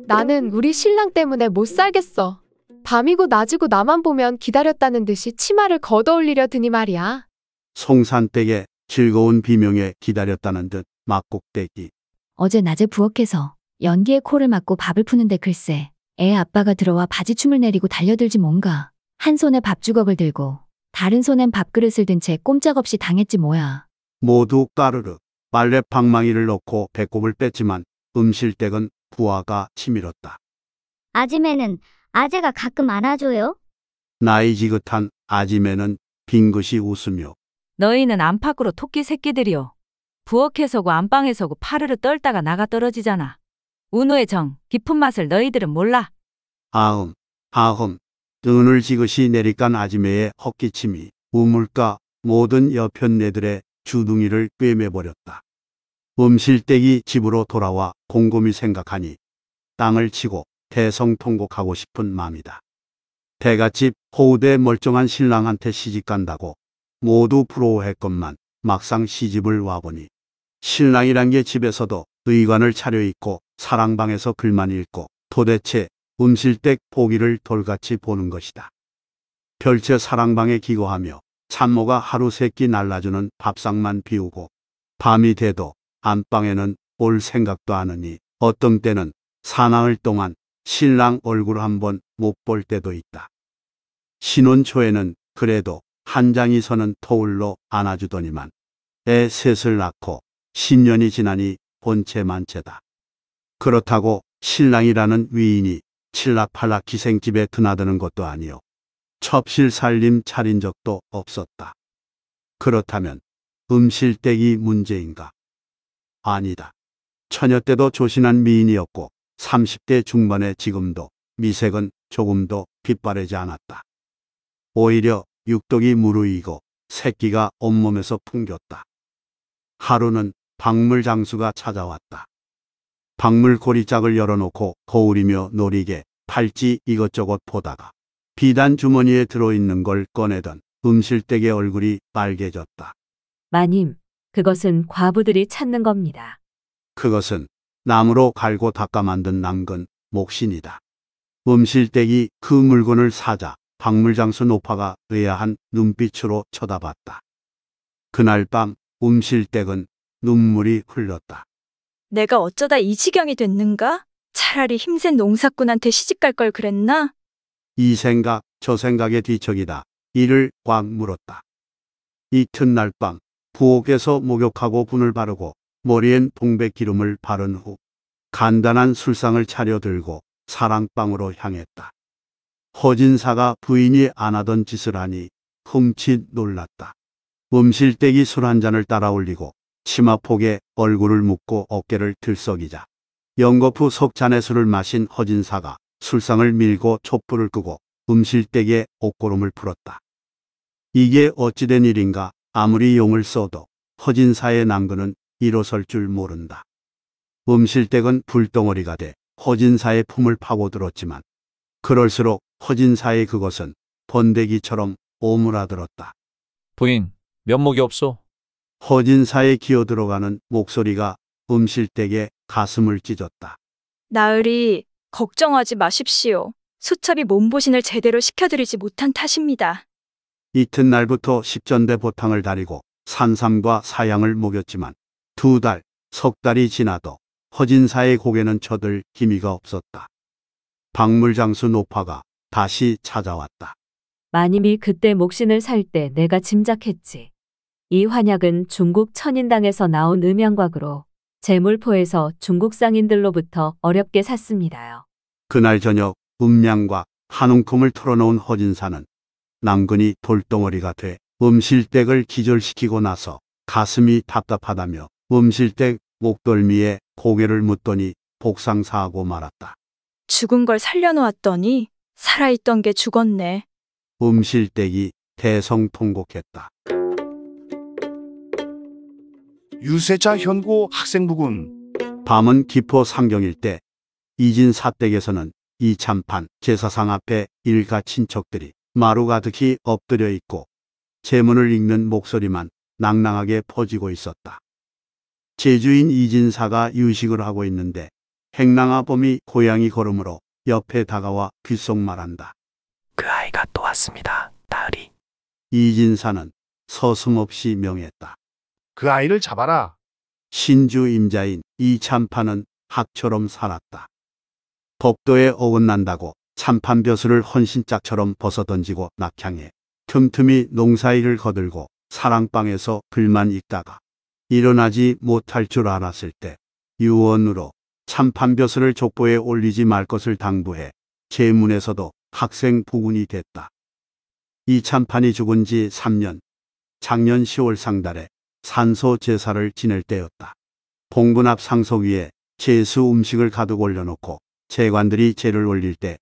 나는 우리 신랑 때문에 못 살겠어. 밤이고 낮이고 나만 보면 기다렸다는 듯이
치마를 걷어올리려 드니 말이야.
송산댁의 즐거운 비명에 기다렸다는 듯 막곡대기.
어제 낮에 부엌에서 연기에 코를 막고 밥을 푸는데 글쎄 애 아빠가 들어와 바지춤을 내리고 달려들지 뭔가. 한 손에 밥 주걱을 들고 다른 손엔 밥그릇을 든 채 꼼짝없이 당했지 뭐야.
모두 까르르 빨래 방망이를 넣고 배꼽을 뺐지만 음실댁은 부하가 치밀었다.
아지매는 아재가 가끔 안아줘요?
나이 지긋한 아지매는 빙긋이 웃으며
너희는 안팎으로 토끼 새끼들이요. 부엌에서고 안방에서고 파르르 떨다가 나가 떨어지잖아. 운호의 정, 깊은 맛을 너희들은 몰라.
아음, 아음 눈을 지그시 내리깐 아지매의 헛기침이 우물가 모든 여편네들의 주둥이를 꿰매버렸다. 음실댁이 집으로 돌아와 곰곰이 생각하니 땅을 치고 대성통곡하고 싶은 마음이다. 대갓집 호우대 멀쩡한 신랑한테 시집간다고 모두 부러워했건만 막상 시집을 와보니 신랑이란 게 집에서도 의관을 차려입고 사랑방에서 글만 읽고 도대체 음실댁 포기를 돌같이 보는 것이다. 별채 사랑방에 기거하며 참모가 하루 세끼 날라주는 밥상만 비우고 밤이 돼도 안방에는 올 생각도 하느니 어떤 때는 사나흘 동안 신랑 얼굴 한번 못 볼 때도 있다. 신혼 초에는 그래도 한 장이 서는 터울로 안아주더니만 애 셋을 낳고 10년이 지나니 본체 만체다. 그렇다고 신랑이라는 위인이 칠락팔락 기생집에 드나드는 것도 아니요. 첩실 살림 차린 적도 없었다. 그렇다면 음실댁이 문제인가? 아니다. 처녀 때도 조신한 미인이었고 30대 중반의 지금도 미색은 조금도 빛바래지 않았다. 오히려 육독이 무르이고 새끼가 온몸에서 풍겼다. 하루는 박물장수가 찾아왔다. 박물 고리짝을 열어놓고 거울이며 놀이개, 팔찌 이것저것 보다가 비단 주머니에 들어있는 걸 꺼내던 음실댁의 얼굴이 빨개졌다.
마님, 그것은 과부들이 찾는 겁니다.
그것은 나무로 갈고 닦아 만든 낭근 목신이다. 음실댁이 그 물건을 사자 박물장수 노파가 의아한 눈빛으로 쳐다봤다. 그날 밤 음실댁은 눈물이 흘렀다.
내가 어쩌다 이 지경이 됐는가? 차라리 힘센 농사꾼한테 시집갈 걸 그랬나?
이 생각, 저 생각의 뒤척이다. 이를 꽉 물었다. 이튿날 밤, 부엌에서 목욕하고 분을 바르고 머리엔 동백 기름을 바른 후 간단한 술상을 차려 들고 사랑방으로 향했다. 허진사가 부인이 안 하던 짓을 하니 흠칫 놀랐다. 음실대기 술 한 잔을 따라 올리고 치마폭에 얼굴을 묶고 어깨를 들썩이자 연거푸 석잔의 술을 마신 허진사가 술상을 밀고 촛불을 끄고 음실댁에 옷고름을 풀었다. 이게 어찌된 일인가 아무리 용을 써도 허진사의 남근은 일어설 줄 모른다. 음실댁은 불덩어리가 돼 허진사의 품을 파고들었지만 그럴수록 허진사의 그것은 번데기처럼 오므라들었다. 부인, 면목이 없소. 허진사에 기어들어가는 목소리가 음실댁에 가슴을 찢었다.
나으리, 걱정하지 마십시오. 수첩이 몸보신을 제대로 시켜드리지 못한 탓입니다.
이튿날부터 십전대 보탕을 다리고 산삼과 사양을 먹였지만 두 달, 석 달이 지나도 허진사의 고개는 쳐들 기미가 없었다. 박물장수 노파가 다시 찾아왔다.
만임일 그때 목신을 살 때 내가 짐작했지. 이 환약은 중국 천인당에서 나온 음양곽으로 재물포에서 중국 상인들로부터 어렵게 샀습니다요.
그날 저녁 음양과 한웅콤을 털어놓은 허진사는 남근이 돌덩어리가 돼 음실댁을 기절시키고 나서 가슴이 답답하다며 음실댁 목덜미에 고개를 묻더니 복상사하고 말았다.
죽은 걸 살려놓았더니 살아있던 게 죽었네.
음실댁이 대성통곡했다. 유세자 현고 학생부군 밤은 기포 상경일 때 이진 사댁에서는 이참판 제사상 앞에 일가 친척들이 마루 가득히 엎드려 있고 제문을 읽는 목소리만 낭낭하게 퍼지고 있었다. 제주인 이진사가 유식을 하고 있는데 행랑아범이 고양이 걸음으로 옆에 다가와 귓속말한다. 그 아이가 또 왔습니다. 나으리. 이진사는 서슴없이 명했다. 그 아이를 잡아라. 신주 임자인 이 참판은 학처럼 살았다. 법도에 어긋난다고 참판 벼슬을 헌신짝처럼 벗어던지고 낙향해 틈틈이 농사일을 거들고 사랑방에서 글만 읽다가 일어나지 못할 줄 알았을 때 유언으로 참판 벼슬을 족보에 올리지 말 것을 당부해 제문에서도 학생 부군이 됐다. 이 참판이 죽은 지 3년, 작년 10월 상달에 산소 제사를 지낼 때였다. 봉분 앞상속 위에 제수 음식을 가득 올려놓고 재관들이 재를 올릴 때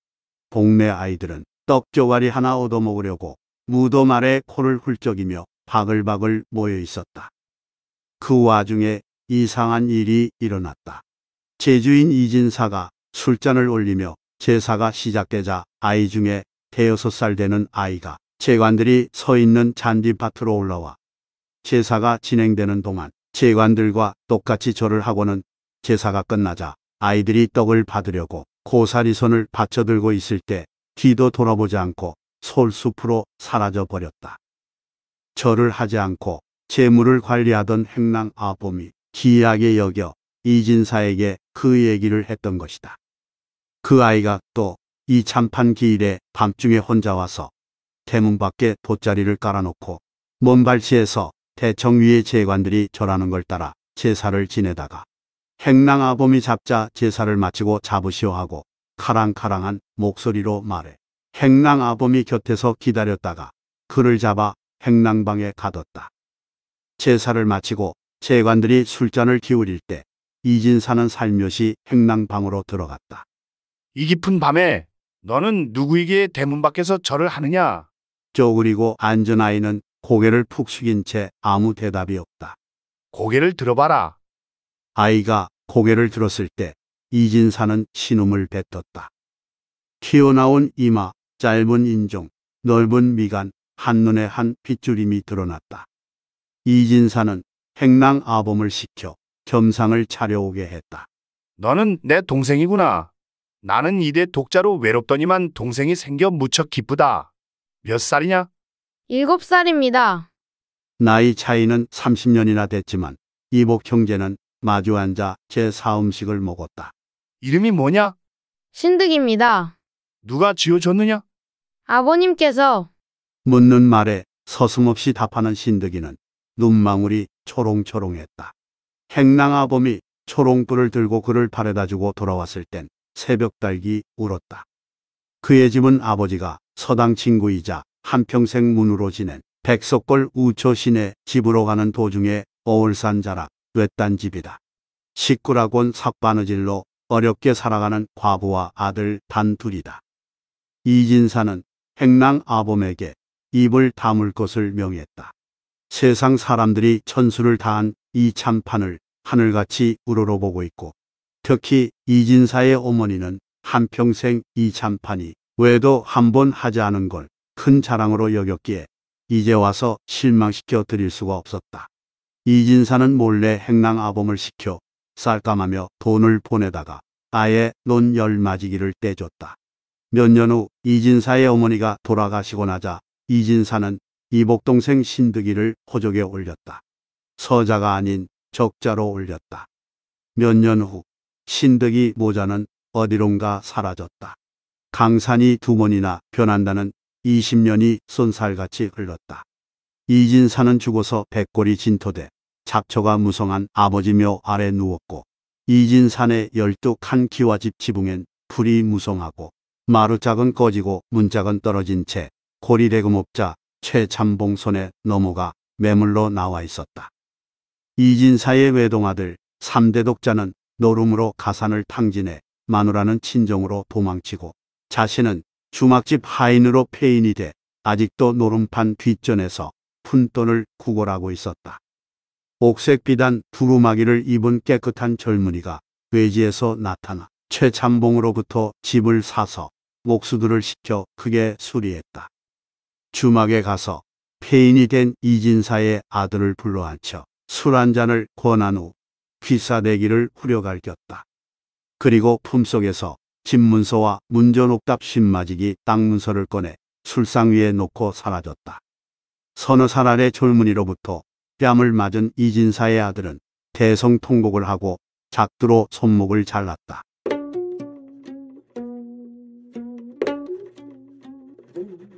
동네 아이들은 떡 조가리 하나 얻어먹으려고 무도 말에 코를 훌쩍이며 바글바글 모여 있었다. 그 와중에 이상한 일이 일어났다. 제주인 이진사가 술잔을 올리며 제사가 시작되자 아이 중에 대여섯 살 되는 아이가 재관들이 서 있는 잔디밭으로 올라와 제사가 진행되는 동안 제관들과 똑같이 절을 하고는 제사가 끝나자 아이들이 떡을 받으려고 고사리 손을 받쳐들고 있을 때 뒤도 돌아보지 않고 솔숲으로 사라져 버렸다. 절을 하지 않고 재물을 관리하던 행랑 아범이 기이하게 여겨 이진사에게 그 얘기를 했던 것이다. 그 아이가 또이 참판 기일에 밤중에 혼자 와서 대문 밖에 돗자리를 깔아놓고 먼 발치에서 대청위의 재관들이 절하는 걸 따라 제사를 지내다가 행랑아범이 잡자 제사를 마치고 잡으시오 하고 카랑카랑한 목소리로 말해 행랑아범이 곁에서 기다렸다가 그를 잡아 행랑방에 가뒀다. 제사를 마치고 재관들이 술잔을 기울일 때 이진사는 살며시 행랑방으로 들어갔다. 이 깊은 밤에 너는 누구에게 대문 밖에서 절을 하느냐? 쪼그리고 안전 아이는 고개를 푹 숙인 채 아무 대답이 없다. 고개를 들어봐라. 아이가 고개를 들었을 때 이진사는 신음을 뱉었다. 튀어나온 이마, 짧은 인종, 넓은 미간, 한눈에 한 핏줄임이 드러났다. 이진사는 행랑 아범을 시켜
겸상을 차려오게 했다. 너는 내 동생이구나. 나는 이대 독자로 외롭더니만 동생이 생겨 무척 기쁘다. 몇 살이냐?
일곱 살입니다.
나이 차이는 30년이나 됐지만 이복 형제는 마주 앉아 제 사음식을 먹었다. 이름이 뭐냐?
신득입니다.
누가 지어줬느냐?
아버님께서
묻는 말에 서슴없이 답하는 신득이는 눈망울이 초롱초롱했다. 행랑아범이 초롱불을 들고 그를 바래다주고 돌아왔을 땐 새벽달기 울었다. 그의 집은 아버지가 서당 친구이자 한평생 문으로 지낸 백석골 우초신의 집으로 가는 도중에 어울산 자라 외딴 집이다. 시끄라곤 삭바느질로 어렵게 살아가는 과부와 아들 단 둘이다. 이진사는 행랑 아범에게 입을 다물 것을 명했다. 세상 사람들이 천수를 다한 이 참판을 하늘같이 우러러보고 있고 특히 이진사의 어머니는 한평생 이 참판이 왜도 한 번 하지 않은 걸큰 자랑으로 여겼기에 이제 와서 실망시켜 드릴 수가 없었다. 이진사는 몰래 행랑 아범을 시켜 쌀감하며 돈을 보내다가 아예 논 열맞이기를 떼줬다. 몇 년 후 이진사의 어머니가 돌아가시고 나자 이진사는 이복동생 신득이를 호적에 올렸다. 서자가 아닌 적자로 올렸다. 몇 년 후 신득이 모자는 어디론가 사라졌다. 강산이 두 번이나 변한다는 20년이 쏜살같이 흘렀다. 이진사는 죽어서 백골이 진토돼 잡초가 무성한 아버지 묘 아래 누웠고 이진산의 열두 칸 기와집 지붕엔 풀이 무성하고 마루짝은 꺼지고 문짝은 떨어진 채 고리대금업자 최참봉 손에 넘어가 매물로 나와 있었다. 이진사의 외동아들 3대 독자는 노름으로 가산을 탕진해 마누라는 친정으로 도망치고 자신은 주막집 하인으로 폐인이 돼 아직도 노름판 뒷전에서 푼돈을 구걸하고 있었다. 옥색 비단 두루마기를 입은 깨끗한 젊은이가 외지에서 나타나 최참봉으로부터 집을 사서 목수들을 시켜 크게 수리했다. 주막에 가서 폐인이 된 이진사의 아들을 불러 앉혀 술 한 잔을 권한 후 귀사대기를 후려갈겼다. 그리고 품속에서 집문서와 문전옥답 신마지기 땅문서를 꺼내 술상 위에 놓고 사라졌다. 서너 살 아래 졸무늬로부터 뺨을 맞은 이진사의 아들은 대성통곡을 하고 작두로 손목을 잘랐다.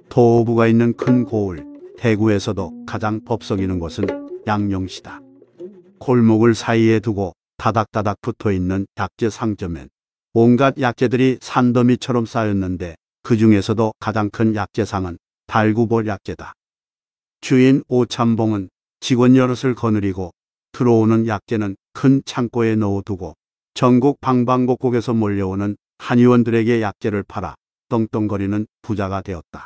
도부가 있는 큰 고을, 대구에서도 가장 법석이는 곳은 양용시다. 골목을 사이에 두고 다닥다닥 붙어있는 약재 상점엔 온갖 약재들이 산더미처럼 쌓였는데 그 중에서도 가장 큰 약재상은 달구볼 약재다. 주인 오참봉은 직원 여럿을 거느리고 들어오는 약재는 큰 창고에 넣어두고 전국 방방곡곡에서 몰려오는 한의원들에게 약재를 팔아 떵떵거리는 부자가 되었다.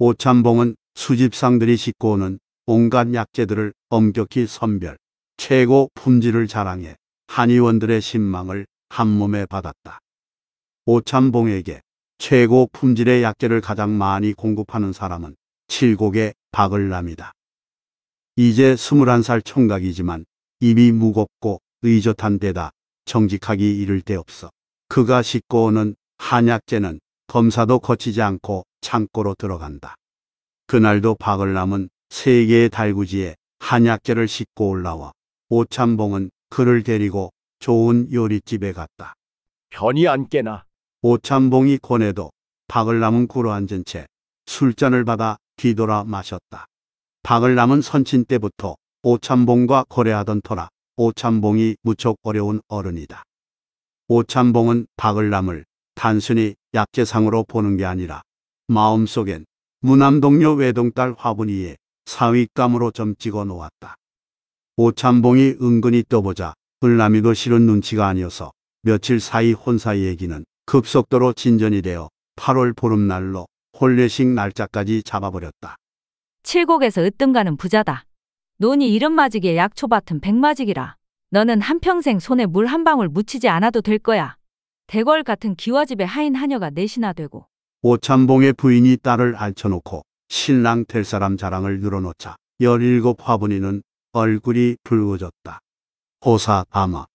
오참봉은 수집상들이 싣고 오는 온갖 약재들을 엄격히 선별, 최고 품질을 자랑해 한의원들의 신망을 한몸에 받았다. 오찬봉에게 최고 품질의 약재를 가장 많이 공급하는 사람은 칠곡의 박을남이다. 이제 21살 총각이지만 입이 무겁고 의젓한 데다 정직하기 이를 데 없어. 그가 싣고 오는 한약재는 검사도 거치지 않고 창고로 들어간다. 그날도 박을남은 세 개의 달구지에 한약재를 싣고 올라와 오찬봉은 그를 데리고 좋은 요릿집에 갔다. 변이 안 깨나. 오참봉이 권해도 박을남은 구로 앉은 채 술잔을 받아 뒤돌아 마셨다. 박을남은 선친 때부터 오참봉과 거래하던 터라 오참봉이 무척 어려운 어른이다. 오참봉은 박을남을 단순히 약재상으로 보는 게 아니라 마음속엔 무남동료 외동딸 화분이의 사윗감으로 점찍어 놓았다. 오참봉이 은근히 떠보자 불남이도 싫은 눈치가 아니어서 며칠 사이 혼사 얘기는 급속도로 진전이 되어 8월 보름날로 홀례식 날짜까지 잡아버렸다.
칠곡에서 으뜸가는 부자다. 논이 이름 맞이기에 약초밭은 백맞이기라. 너는 한평생 손에 물 한 방울 묻히지 않아도 될 거야. 대궐 같은 기와집의 하인 하녀가 내시나 되고.
오참봉의 부인이 딸을 앉혀놓고 신랑 될 사람 자랑을 늘어놓자 1 7 화분이는 얼굴이 붉어졌다. 호사 담아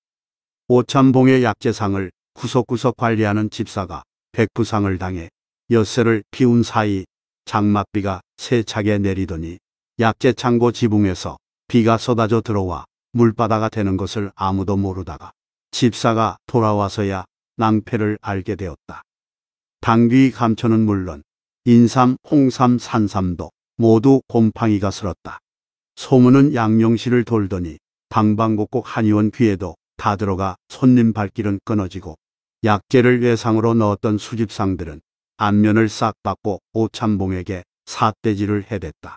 오참봉의 약재상을 구석구석 관리하는 집사가 백부상을 당해 엿새를 피운 사이 장맛비가 세차게 내리더니 약재 창고 지붕에서 비가 쏟아져 들어와 물바다가 되는 것을 아무도 모르다가 집사가 돌아와서야 낭패를 알게 되었다. 당귀 감초는 물론 인삼, 홍삼, 산삼도 모두 곰팡이가 슬었다. 소문은 양용실을 돌더니 방방곡곡 한의원 귀에도 다 들어가 손님 발길은 끊어지고 약재를 외상으로 넣었던 수집상들은 안면을 싹 받고 오참봉에게 사대지를 해댔다.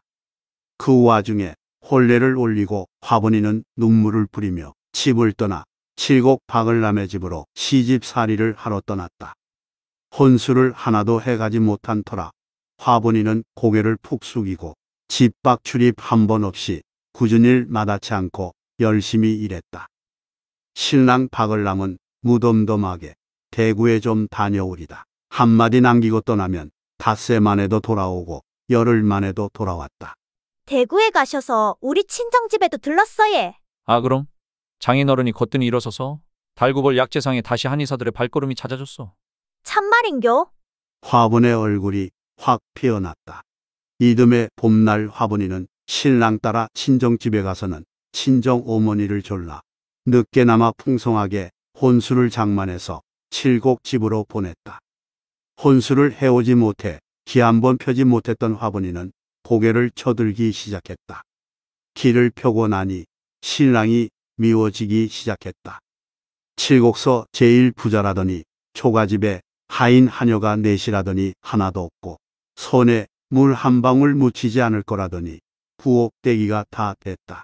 그 와중에 혼례를 올리고 화분이는 눈물을 부리며 집을 떠나 칠곡 박을남의 집으로 시집살이를 하러 떠났다. 혼수를 하나도 해가지 못한 터라 화분이는 고개를 푹 숙이고 집밖 출입 한 번 없이 꾸준일 마다치 않고 열심히 일했다. 신랑 박을남은 무덤덤하게 대구에 좀 다녀오리다. 한마디 남기고 떠나면 닷새만 해도 돌아오고 열흘만 해도 돌아왔다.
대구에 가셔서 우리 친정집에도 들렀어 예.
아 그럼 장인어른이
거뜬히 일어서서 달구벌 약재상에 다시 한의사들의 발걸음이 찾아줬어.
참말인교
화분의 얼굴이 확 피어났다. 이듬해 봄날 화분이는 신랑 따라 친정집에 가서는 친정 어머니를 졸라 늦게나마 풍성하게 혼수를 장만해서 칠곡 집으로 보냈다. 혼수를 해오지 못해 기 한 번 펴지 못했던 화분이는 고개를 쳐들기 시작했다. 길을 펴고 나니 신랑이 미워지기 시작했다. 칠곡서 제일 부자라더니 초가집에 하인 하녀가 넷이라더니 하나도 없고 손에 물 한 방울 묻히지 않을 거라더니 부엌대기가 다 됐다.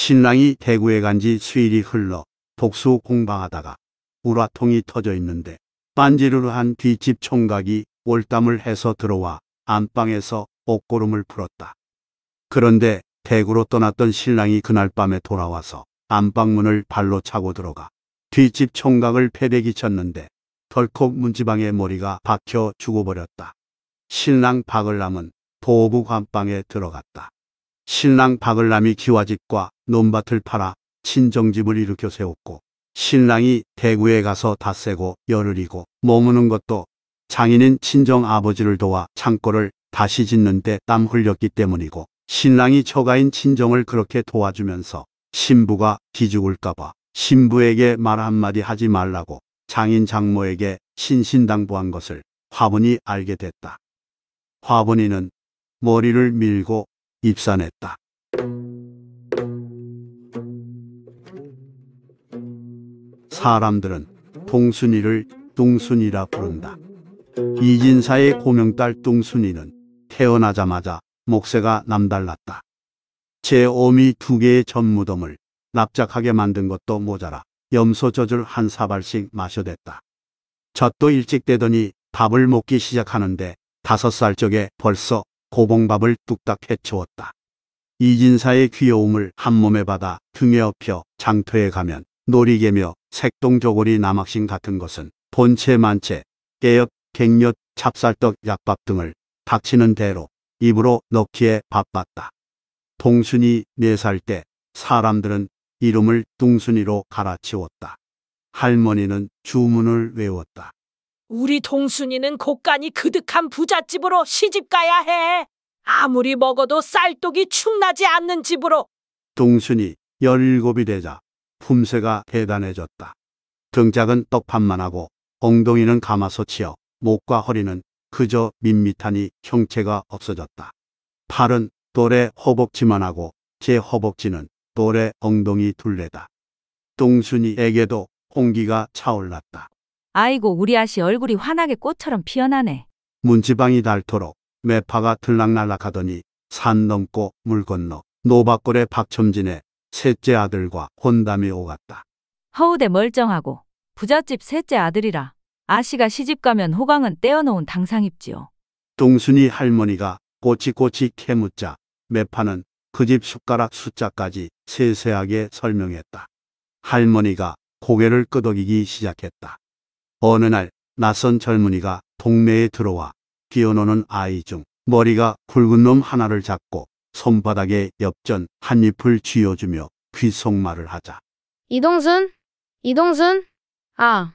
신랑이 대구에 간 지 수일이 흘러 독수 공방하다가 우라통이 터져 있는데 빤지를 한 뒷집 총각이 올담을 해서 들어와 안방에서 옷고름을 풀었다. 그런데 대구로 떠났던 신랑이 그날 밤에 돌아와서 안방문을 발로 차고 들어가 뒷집 총각을 패배기 쳤는데 덜컥 문지방의 머리가 박혀 죽어버렸다. 신랑 박을남은 도호부 관방에 들어갔다. 신랑 박을남이 기와집과 논밭을 팔아 친정집을 일으켜 세웠고 신랑이 대구에 가서 다세고 열을 이고 머무는 것도 장인인 친정 아버지를 도와 창고를 다시 짓는데 땀 흘렸기 때문이고 신랑이 처가인 친정을 그렇게 도와주면서 신부가 기죽을까봐 신부에게 말 한마디 하지 말라고 장인 장모에게 신신당부한 것을 화분이 알게 됐다. 화분이는 머리를 밀고 입산했다. 사람들은 동순이를 뚱순이라 부른다. 이진사의 고명딸 뚱순이는 태어나자마자 목세가 남달랐다. 제오미두 개의 전무덤을 납작하게 만든 것도 모자라 염소젖을 한 사발씩 마셔댔다. 젖도 일찍 되더니 밥을 먹기 시작하는데 다섯 살 적에 벌써 고봉밥을 뚝딱 해치웠다. 이진사의 귀여움을 한몸에 받아 등에 업혀 장터에 가면 놀이개며 색동저고리 남학신 같은 것은 본체 만체, 깨엿, 갱엿, 찹쌀떡, 약밥 등을 닥치는 대로 입으로 넣기에 바빴다. 동순이 4살 때 사람들은 이름을 뚱순이로 갈아치웠다. 할머니는 주문을 외웠다.
우리 동순이는 곡간이 그득한 부잣집으로 시집가야 해. 아무리 먹어도 쌀독이 충나지 않는 집으로.
동순이 열일곱이 되자 품새가 대단해졌다. 등짝은 떡판만 하고 엉덩이는 가마솥이어 목과 허리는 그저 밋밋하니 형체가 없어졌다. 팔은 또래 허벅지만 하고 제 허벅지는 또래 엉덩이 둘레다. 동순이에게도 홍기가 차올랐다.
아이고 우리 아씨 얼굴이 환하게 꽃처럼 피어나네.
문지방이 닳도록 매파가 들락날락하더니 산 넘고 물 건너 노박골의 박첨진의 셋째 아들과 혼담이 오갔다.
허우대 멀쩡하고 부잣집 셋째 아들이라 아씨가 시집가면 호강은 떼어놓은 당상입지요.
둥순이 할머니가 꼬치꼬치 캐묻자 매파는 그 집 숟가락 숫자까지 세세하게 설명했다. 할머니가 고개를 끄덕이기 시작했다. 어느 날 낯선 젊은이가 동네에 들어와 뛰어노는 아이 중 머리가 굵은 놈 하나를 잡고 손바닥에 엽전 한 잎을 쥐어주며 귀속말을 하자.
이동순? 이동순? 아,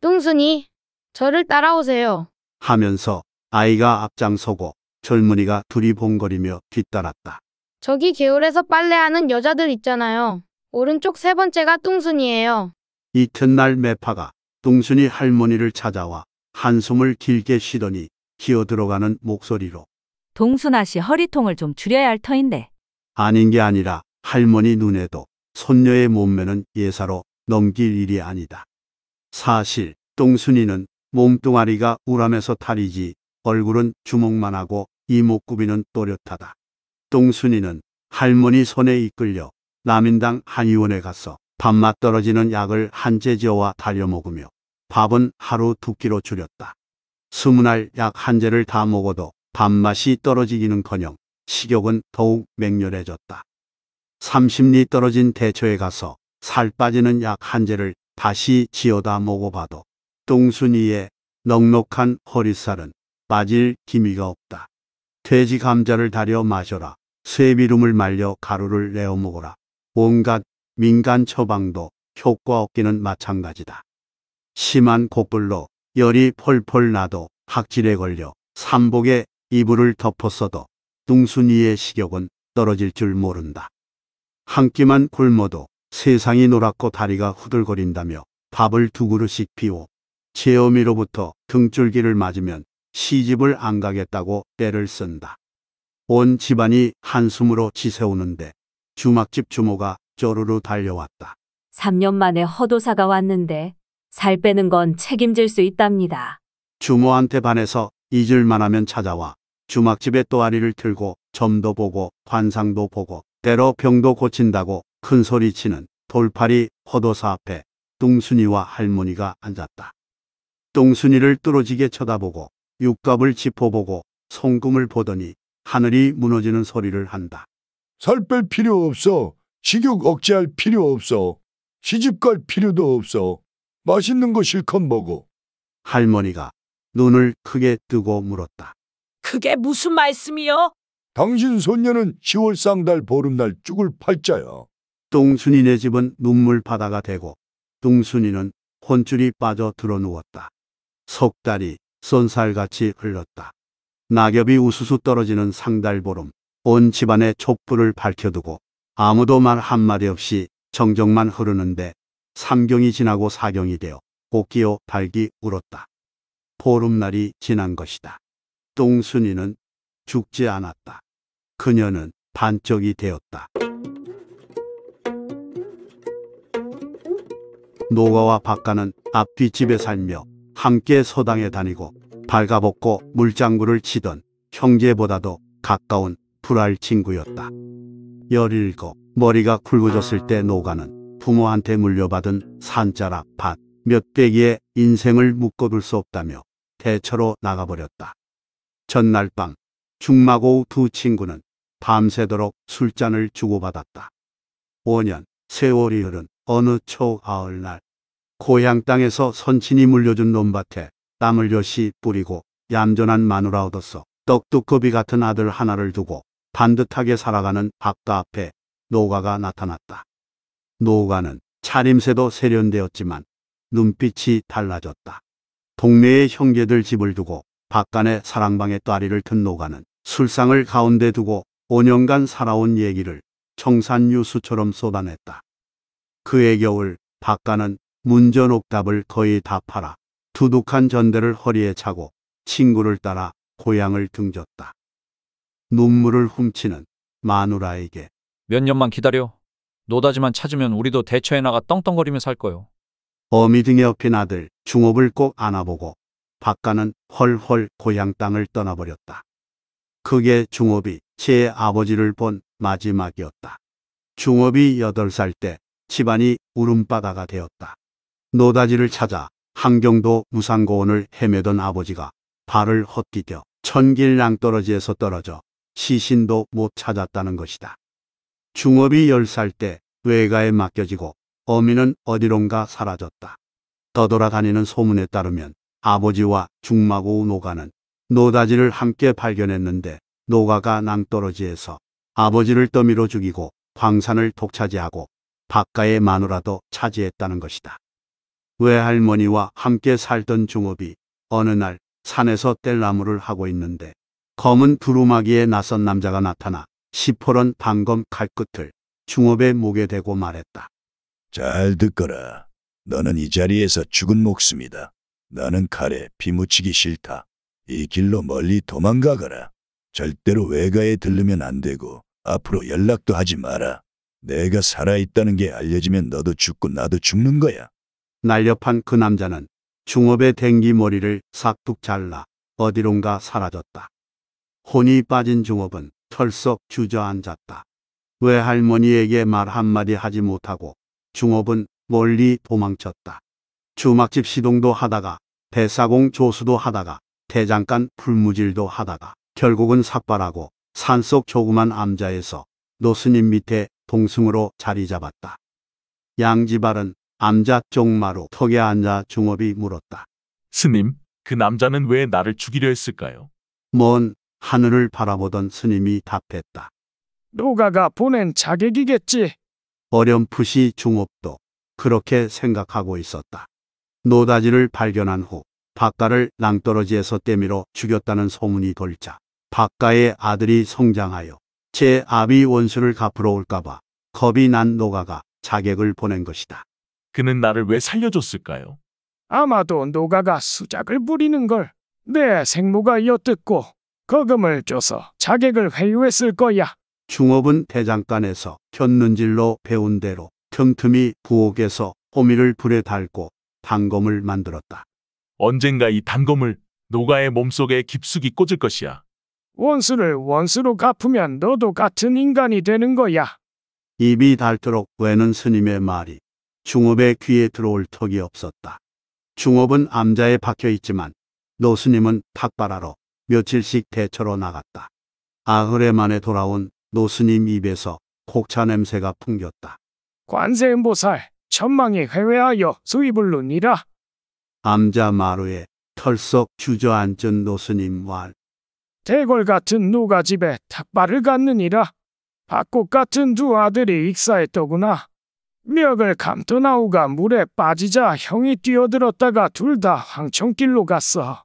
뚱순이, 저를 따라오세요.
하면서 아이가 앞장서고 젊은이가 두리봉거리며 뒤따랐다.
저기 개울에서 빨래하는 여자들 있잖아요. 오른쪽 세 번째가
뚱순이에요.
이튿날 매파가 동순이 할머니를 찾아와 한숨을 길게 쉬더니 기어들어가는 목소리로
동순아 씨 허리통을 좀 줄여야 할 터인데
아닌 게 아니라 할머니 눈에도 손녀의 몸매는 예사로 넘길 일이 아니다. 사실 동순이는 몸뚱아리가 우람에서 탈이지 얼굴은 주먹만 하고 이목구비는 또렷하다. 동순이는 할머니 손에 이끌려 남인당 한의원에 가서 밥맛 떨어지는 약을 한 재지어와 달려 먹으며 밥은 하루 두 끼로 줄였다. 스무 날 약한 재를 다 먹어도 밥맛이 떨어지기는커녕 식욕은 더욱 맹렬해졌다. 30리 떨어진 대처에 가서 살 빠지는 약한 재를 다시 지어다 먹어봐도 똥순이의 넉넉한 허리살은 빠질 기미가 없다. 돼지 감자를 다려 마셔라. 쇠비름을 말려 가루를 내어 먹어라. 온갖 민간 처방도 효과 없기는 마찬가지다. 심한 고불로 열이 펄펄 나도 학질에 걸려 삼복에 이불을 덮었어도 뚱순이의 식욕은 떨어질 줄 모른다. 한 끼만 굶어도 세상이 노랗고 다리가 후들거린다며 밥을 두 그릇씩 비워 제어미로부터 등줄기를 맞으면 시집을 안 가겠다고 때를 쓴다. 온 집안이 한숨으로 지새우는데 주막집 주모가 쪼르르 달려왔다.
3년 만에 허도사가 왔는데 살 빼는 건 책임질 수 있답니다.
주모한테 반해서 잊을만 하면 찾아와 주막집에 또아리를 틀고 점도 보고 관상도 보고 때로 병도 고친다고 큰 소리치는 돌팔이 허도사 앞에 뚱순이와 할머니가 앉았다. 뚱순이를 뚫어지게 쳐다보고 육갑을 짚어보고 송금을 보더니 하늘이 무너지는 소리를 한다. 살 뺄 필요 없어. 식욕 억제할 필요 없어. 시집갈 필요도 없어. 맛있는 거 실컷 먹어. 할머니가 눈을 크게 뜨고 물었다.
그게 무슨 말씀이요?
당신 손녀는 10월 쌍달 보름날 죽을 팔자야. 똥순이네 집은 눈물바다가 되고 똥순이는 혼줄이 빠져 드러 누웠다. 속달이 쏜살같이 흘렀다. 낙엽이 우수수 떨어지는 상달보름 온 집안에 촛불을 밝혀두고 아무도 말 한마디 없이 정적만 흐르는데 3경이 지나고 4경이 되어 곡기어 발기 울었다. 보름날이 지난 것이다. 똥순이는 죽지 않았다. 그녀는 반쪽이 되었다. 노가와 박가는 앞뒤 집에 살며 함께 서당에 다니고 발가벗고 물장구를 치던 형제보다도 가까운 불알 친구였다. 17. 머리가 굵어졌을 때 노가는 부모한테 물려받은 산자락 밭 몇백의 인생을 묶어둘 수 없다며 대처로 나가버렸다. 전날 밤 중마고 우두 친구는 밤새도록 술잔을 주고받았다. 5년 세월이 흐른 어느 초가을날 고향 땅에서 선친이 물려준 논밭에 땀을 여시 뿌리고 얌전한 마누라 얻었어. 떡두꺼비 같은 아들 하나를 두고 반듯하게 살아가는 박가 앞에 노가가 나타났다. 노가는 차림새도 세련되었지만 눈빛이 달라졌다. 동네의 형제들 집을 두고 박간의 사랑방에 따리를 든 노가는 술상을 가운데 두고 5년간 살아온 얘기를 청산유수처럼 쏟아냈다. 그해 겨울 박간은 문전옥답을 거의 다 팔아 두둑한 전대를 허리에 차고 친구를 따라 고향을 등졌다. 눈물을 훔치는
마누라에게
몇 년만 기다려.
노다지만 찾으면 우리도 대처해 나가 떵떵거리며 살 거요.
어미 등에 업힌 아들 중업을 꼭 안아보고 박가는 헐헐 고향 땅을 떠나버렸다. 그게 중업이 제 아버지를 본 마지막이었다. 중업이 8살 때 집안이 울음바다가 되었다. 노다지를 찾아 함경도 무상고원을 헤매던 아버지가 발을 헛디뎌 천길 낭떠러지에서 떨어져 시신도 못 찾았다는 것이다. 중업이 10살 때 외가에 맡겨지고 어미는 어디론가 사라졌다. 떠돌아다니는 소문에 따르면 아버지와 중마고우 노가는 노다지를 함께 발견했는데 노가가 낭떠러지에서 아버지를 떠밀어 죽이고 광산을 독차지하고 바가의 마누라도 차지했다는 것이다. 외할머니와 함께 살던 중업이 어느 날 산에서 뗄나무를 하고 있는데 검은 두루마기에 나선 남자가 나타나 시퍼런 방검 칼끝을 중업의 목에 대고 말했다.
잘 듣거라. 너는 이 자리에서 죽은 목숨이다. 나는 칼에 피 묻히기 싫다. 이 길로 멀리 도망가거라. 절대로 외가에 들르면 안 되고 앞으로 연락도 하지 마라. 내가 살아있다는 게 알려지면 너도 죽고 나도 죽는 거야.
날렵한 그 남자는 중업의 댕기 머리를 싹둑 잘라 어디론가 사라졌다. 혼이 빠진 중업은 털썩 주저앉았다. 외할머니에게 말 한마디 하지 못하고 중업은 멀리 도망쳤다. 주막집 시동도 하다가 대사공 조수도 하다가 대장간 풀무질도 하다가 결국은 삭발하고 산속 조그만 암자에서 노스님 밑에 동승으로 자리 잡았다. 양지발은 암자 쪽 마루 턱에 앉아 중업이 물었다. 스님, 그 남자는 왜 나를 죽이려 했을까요? 먼 하늘을 바라보던 스님이 답했다. 노가가 보낸 자객이겠지. 어렴풋이 중업도 그렇게 생각하고 있었다. 노다지를 발견한 후 박가를 낭떠러지에서 때밀어 죽였다는 소문이 돌자 박가의 아들이 성장하여 제 아비 원수를 갚으러 올까봐 겁이 난 노가가 자객을 보낸 것이다. 그는 나를 왜 살려줬을까요?
아마도 노가가 수작을 부리는 걸 내 생모가 엿듣고 거금을 줘서 자객을 회유했을 거야.
중업은 대장간에서 견눈질로 배운 대로 틈틈이 부엌에서 호미를 불에 달고 단검을 만들었다. 언젠가 이 단검을
노가의 몸속에 깊숙이 꽂을 것이야. 원수를 원수로 갚으면 너도 같은 인간이 되는 거야.
입이 닳도록 외는 스님의 말이 중업의 귀에 들어올 턱이 없었다. 중업은 암자에 박혀 있지만 노스님은 탁발하러 며칠씩 대처로 나갔다. 아흐레 만에 돌아온 노스님 입에서 콕차 냄새가 풍겼다. 관세음보살, 천망이 회외하여 수입을 눈이라 암자 마루에 털썩 주저앉은 노스님 왈.
대궐 같은 누가 집에 탁발을 갖느니라. 박꽃 같은 두 아들이 익사했더구나. 멱을 감던 아우가 물에 빠지자 형이 뛰어들었다가 둘 다 황천길로 갔어.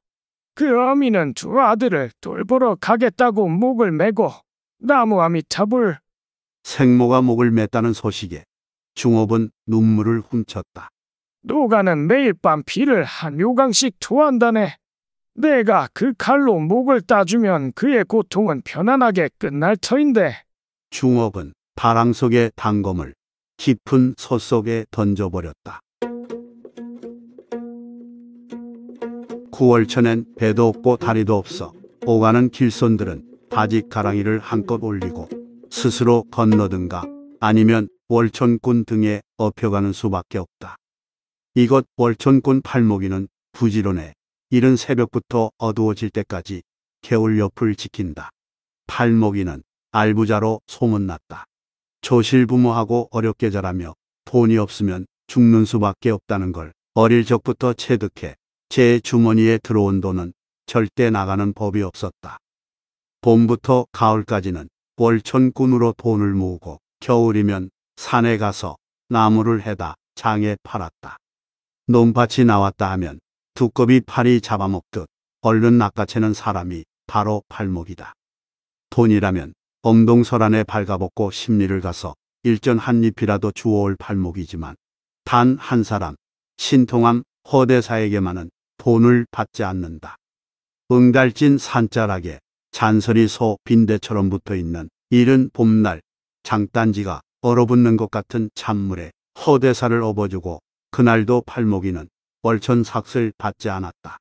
그 어미는 두 아들을 돌보러 가겠다고 목을 메고 나무 아미타불
생모가 목을 맸다는 소식에 중업은 눈물을 훔쳤다.
노가는 매일 밤 피를 한 요강씩 토한다네. 내가 그 칼로 목을 따주면 그의 고통은 편안하게 끝날 터인데.
중업은 바랑 속의 단검을 깊은 솥 속에 던져버렸다. 9월초엔 배도 없고 다리도 없어 오가는 길손들은 바지 가랑이를 한껏 올리고 스스로 건너든가 아니면 월촌꾼 등에 업혀가는 수밖에 없다. 이것 월촌꾼 팔목이는 부지런해 이른 새벽부터 어두워질 때까지 개울 옆을 지킨다. 팔목이는 알부자로 소문났다. 조실부모하고 어렵게 자라며 돈이 없으면 죽는 수밖에 없다는 걸 어릴 적부터 체득해 제 주머니에 들어온 돈은 절대 나가는 법이 없었다. 봄부터 가을까지는 월천꾼으로 돈을 모으고 겨울이면 산에 가서 나무를 해다 장에 팔았다. 논밭이 나왔다 하면 두꺼비 팔이 잡아먹듯 얼른 낚아채는 사람이 바로 팔목이다 돈이라면 엄동설 안에 발가벗고 심리를 가서 일전 한 잎이라도 주워올 팔목이지만단 한 사람 신통함 허대사에게만은 돈을 받지 않는다. 응달진 산자락에 잔선이 소 빈대처럼 붙어 있는 이른 봄날 장단지가 얼어붙는 것 같은 찬물에 허대사를 업어주고 그날도 팔목이는 월천 삭슬 받지 않았다.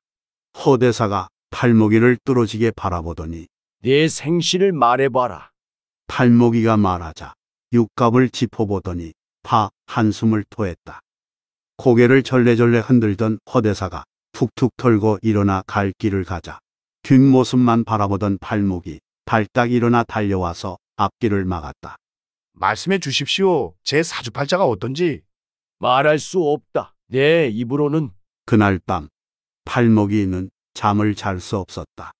허대사가 팔목이를 뚫어지게 바라보더니 내 생신을 말해봐라. 팔목이가 말하자 육갑을 짚어보더니 파 한숨을 토했다. 고개를 절레절레 흔들던 허대사가 툭툭 털고 일어나 갈 길을 가자. 뒷모습만 바라보던 팔목이 발딱 일어나 달려와서 앞길을 막았다. 말씀해 주십시오. 제 사주팔자가 어떤지. 말할 수 없다. 내 입으로는. 그날 밤 팔목이는 잠을 잘 수 없었다.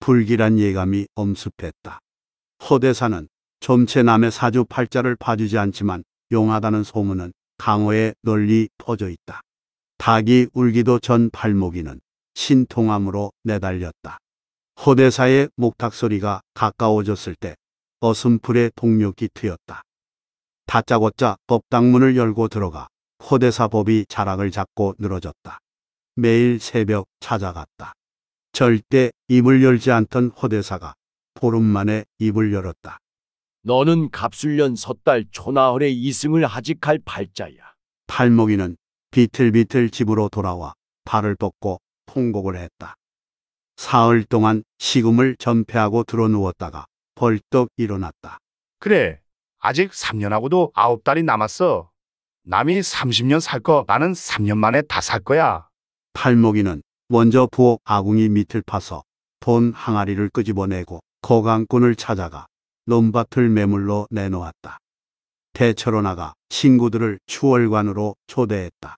불길한 예감이 엄습했다. 허대사는 점체 남의 사주팔자를 봐주지 않지만 용하다는 소문은 강호에 널리 퍼져 있다. 닭이 울기도 전팔목이는 신통함으로 내달렸다. 호대사의 목탁 소리가 가까워졌을 때 어슴풀의 동력이 트였다. 다짜고짜 법당문을 열고 들어가 호대사 법이 자락을 잡고 늘어졌다. 매일 새벽 찾아갔다. 절대 입을 열지 않던 호대사가 보름 만에 입을 열었다.
너는 갑술년 섣달 초나흘에 이승을 하직할 팔자야
팔목이는 비틀비틀 집으로 돌아와 발을 뻗고 통곡을 했다. 사흘 동안 시금을 전폐하고 들어누웠다가 벌떡 일어났다. 그래, 아직
3년하고도 9달이 남았어. 남이
30년 살 거 나는 3년 만에 다 살 거야. 팔목이는 먼저 부엌 아궁이 밑을 파서 돈 항아리를 끄집어내고 거강꾼을 찾아가 논밭을 매물로 내놓았다. 대처로 나가 친구들을 추월관으로 초대했다.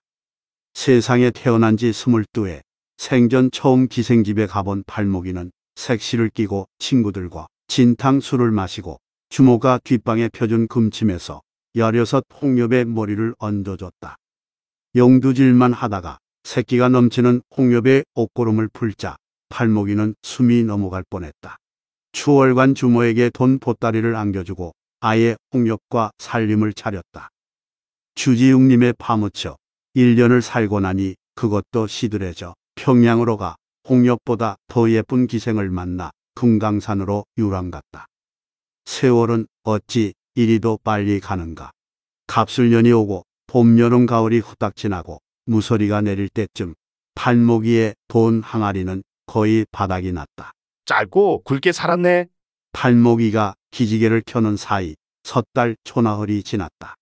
세상에 태어난 지 22에 생전 처음 기생집에 가본 팔목이는 색시를 끼고 친구들과 진탕술을 마시고 주모가 뒷방에 펴준 금침에서 열여섯 홍엽의 머리를 얹어줬다. 용두질만 하다가 새끼가 넘치는 홍엽의 옷고름을 풀자 팔목이는 숨이 넘어갈 뻔했다. 추월관 주모에게 돈 보따리를 안겨주고 아예 홍역과 살림을 차렸다. 주지웅님의 파묻혀 1년을 살고 나니 그것도 시들해져 평양으로 가 홍역보다 더 예쁜 기생을 만나 금강산으로 유랑 갔다. 세월은 어찌 이리도 빨리 가는가. 갑술년이 오고 봄, 여름, 가을이 후딱 지나고 무서리가 내릴 때쯤 팔목 이에돈 항아리는 거의 바닥이 났다. 짧고 굵게 살았네. 팔목이가 기지개를 켜는 사이 섣달 초나흘이 지났다.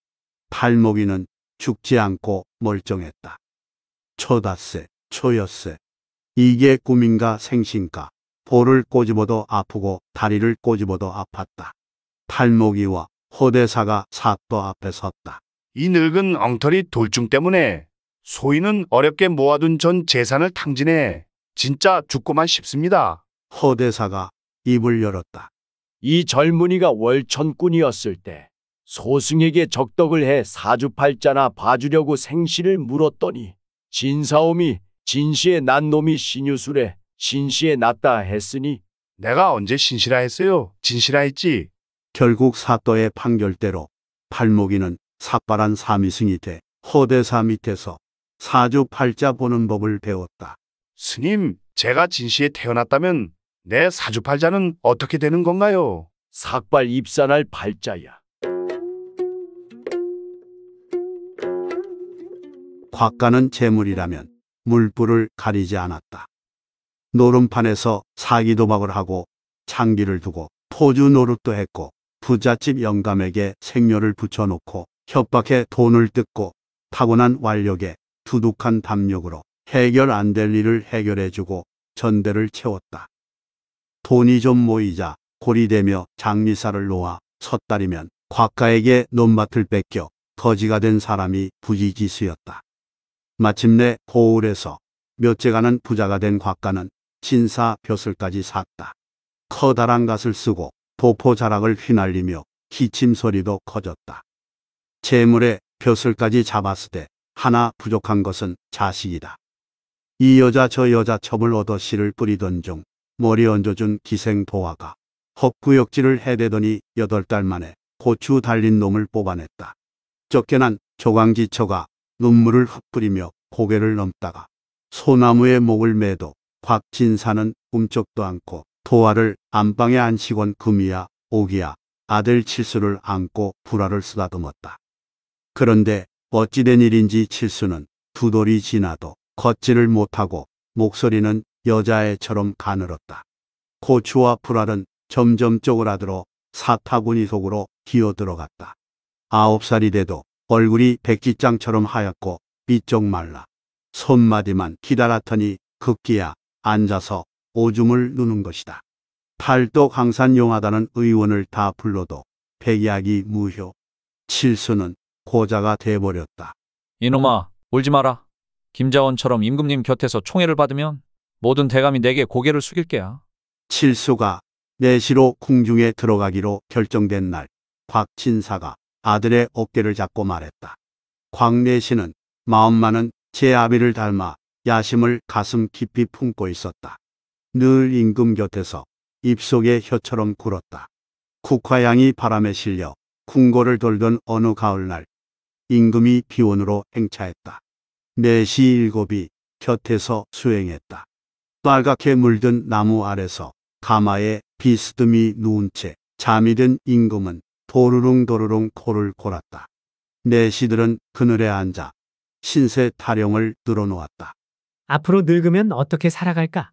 팔목이는 죽지 않고 멀쩡했다. 초다세, 초여세. 이게 꿈인가 생신가. 볼을 꼬집어도 아프고 다리를 꼬집어도 아팠다. 팔목이와
호대사가 사또 앞에 섰다. 이 늙은 엉터리 돌중 때문에 소인은 어렵게 모아둔 전 재산을 탕진해 진짜 죽고만 싶습니다. 허대사가 입을 열었다. 이 젊은이가 월천꾼이었을 때 소승에게 적덕을 해 사주팔자나 봐주려고 생시를 물었더니 진사오미 진시에 난 놈이 신유술에 진시에 났다 했으니 내가 언제 신시라 했어요? 진시라 했지. 결국
사또의 판결대로 팔목이는 삭발한 사미승이 돼 허대사 밑에서
사주팔자 보는 법을 배웠다. 스님, 제가 진시에 태어났다면 내 사주팔자는 어떻게 되는 건가요? 삭발 입산할 발자야
곽가는 재물이라면 물불을 가리지 않았다. 노름판에서 사기도박을 하고 장기를 두고 포주 노릇도 했고 부잣집 영감에게 생료를 붙여놓고 협박해 돈을 뜯고 타고난 완력에 두둑한 담력으로 해결 안 될 일을 해결해주고 전대를 채웠다. 돈이 좀 모이자 고리되며 장미사를 놓아 섣다리면 곽가에게 논밭을 뺏겨 터지가된 사람이 부지지수였다 마침내 고울에서 몇째가는 부자가 된 곽가는 신사 벼슬까지 샀다. 커다란 갓을 쓰고 도포 자락을 휘날리며 기침 소리도 커졌다. 재물에 벼슬까지 잡았을 때 하나 부족한 것은 자식이다. 이 여자 저 여자 첩을 얻어 씨를 뿌리던 중 머리 얹어준 기생보화가 헛구역질을 해대더니 여덟 달 만에 고추 달린 놈을 뽑아냈다. 쫓겨난 조광기처가 눈물을 흩뿌리며 고개를 넘다가 소나무의 목을 매도 곽진사는 꿈쩍도 않고 도화를 안방에 안시곤 금이야 오기야 아들 칠수를 안고 불화를 쓰다듬었다. 그런데 어찌된 일인지 칠수는 두 돌이 지나도 걷지를 못하고 목소리는 여자애처럼 가늘었다. 고추와 불알은 점점 쪼그라들어 사타구니 속으로 기어들어갔다. 아홉 살이 돼도 얼굴이 백지장처럼 하얗고 삐쩍 말라. 손마디만 기다랐더니 급기야 앉아서 오줌을 누는 것이다. 팔도 강산 용하다는 의원을 다 불러도 백약이 무효. 칠수는 고자가 돼버렸다. 이놈아
울지 마라. 김자원처럼 임금님 곁에서 총애를 받으면 모든 대감이 내게 고개를 숙일 게야.
칠수가 내시로 궁중에 들어가기로 결정된 날 곽친사가 아들의 어깨를 잡고 말했다. 광내시는 마음만은 제 아비를 닮아 야심을 가슴 깊이 품고 있었다. 늘 임금 곁에서 입속에 혀처럼 굴었다. 국화향이 바람에 실려 궁궐을 돌던 어느 가을날 임금이 비원으로 행차했다. 내시 일곱이 곁에서 수행했다. 빨갛게 물든 나무 아래서 가마에 비스듬히 누운 채 잠이 든 임금은 도르릉도르릉 코를 골았다. 내시들은 그늘에 앉아 신세 타령을 늘어놓았다.
앞으로 늙으면 어떻게 살아갈까?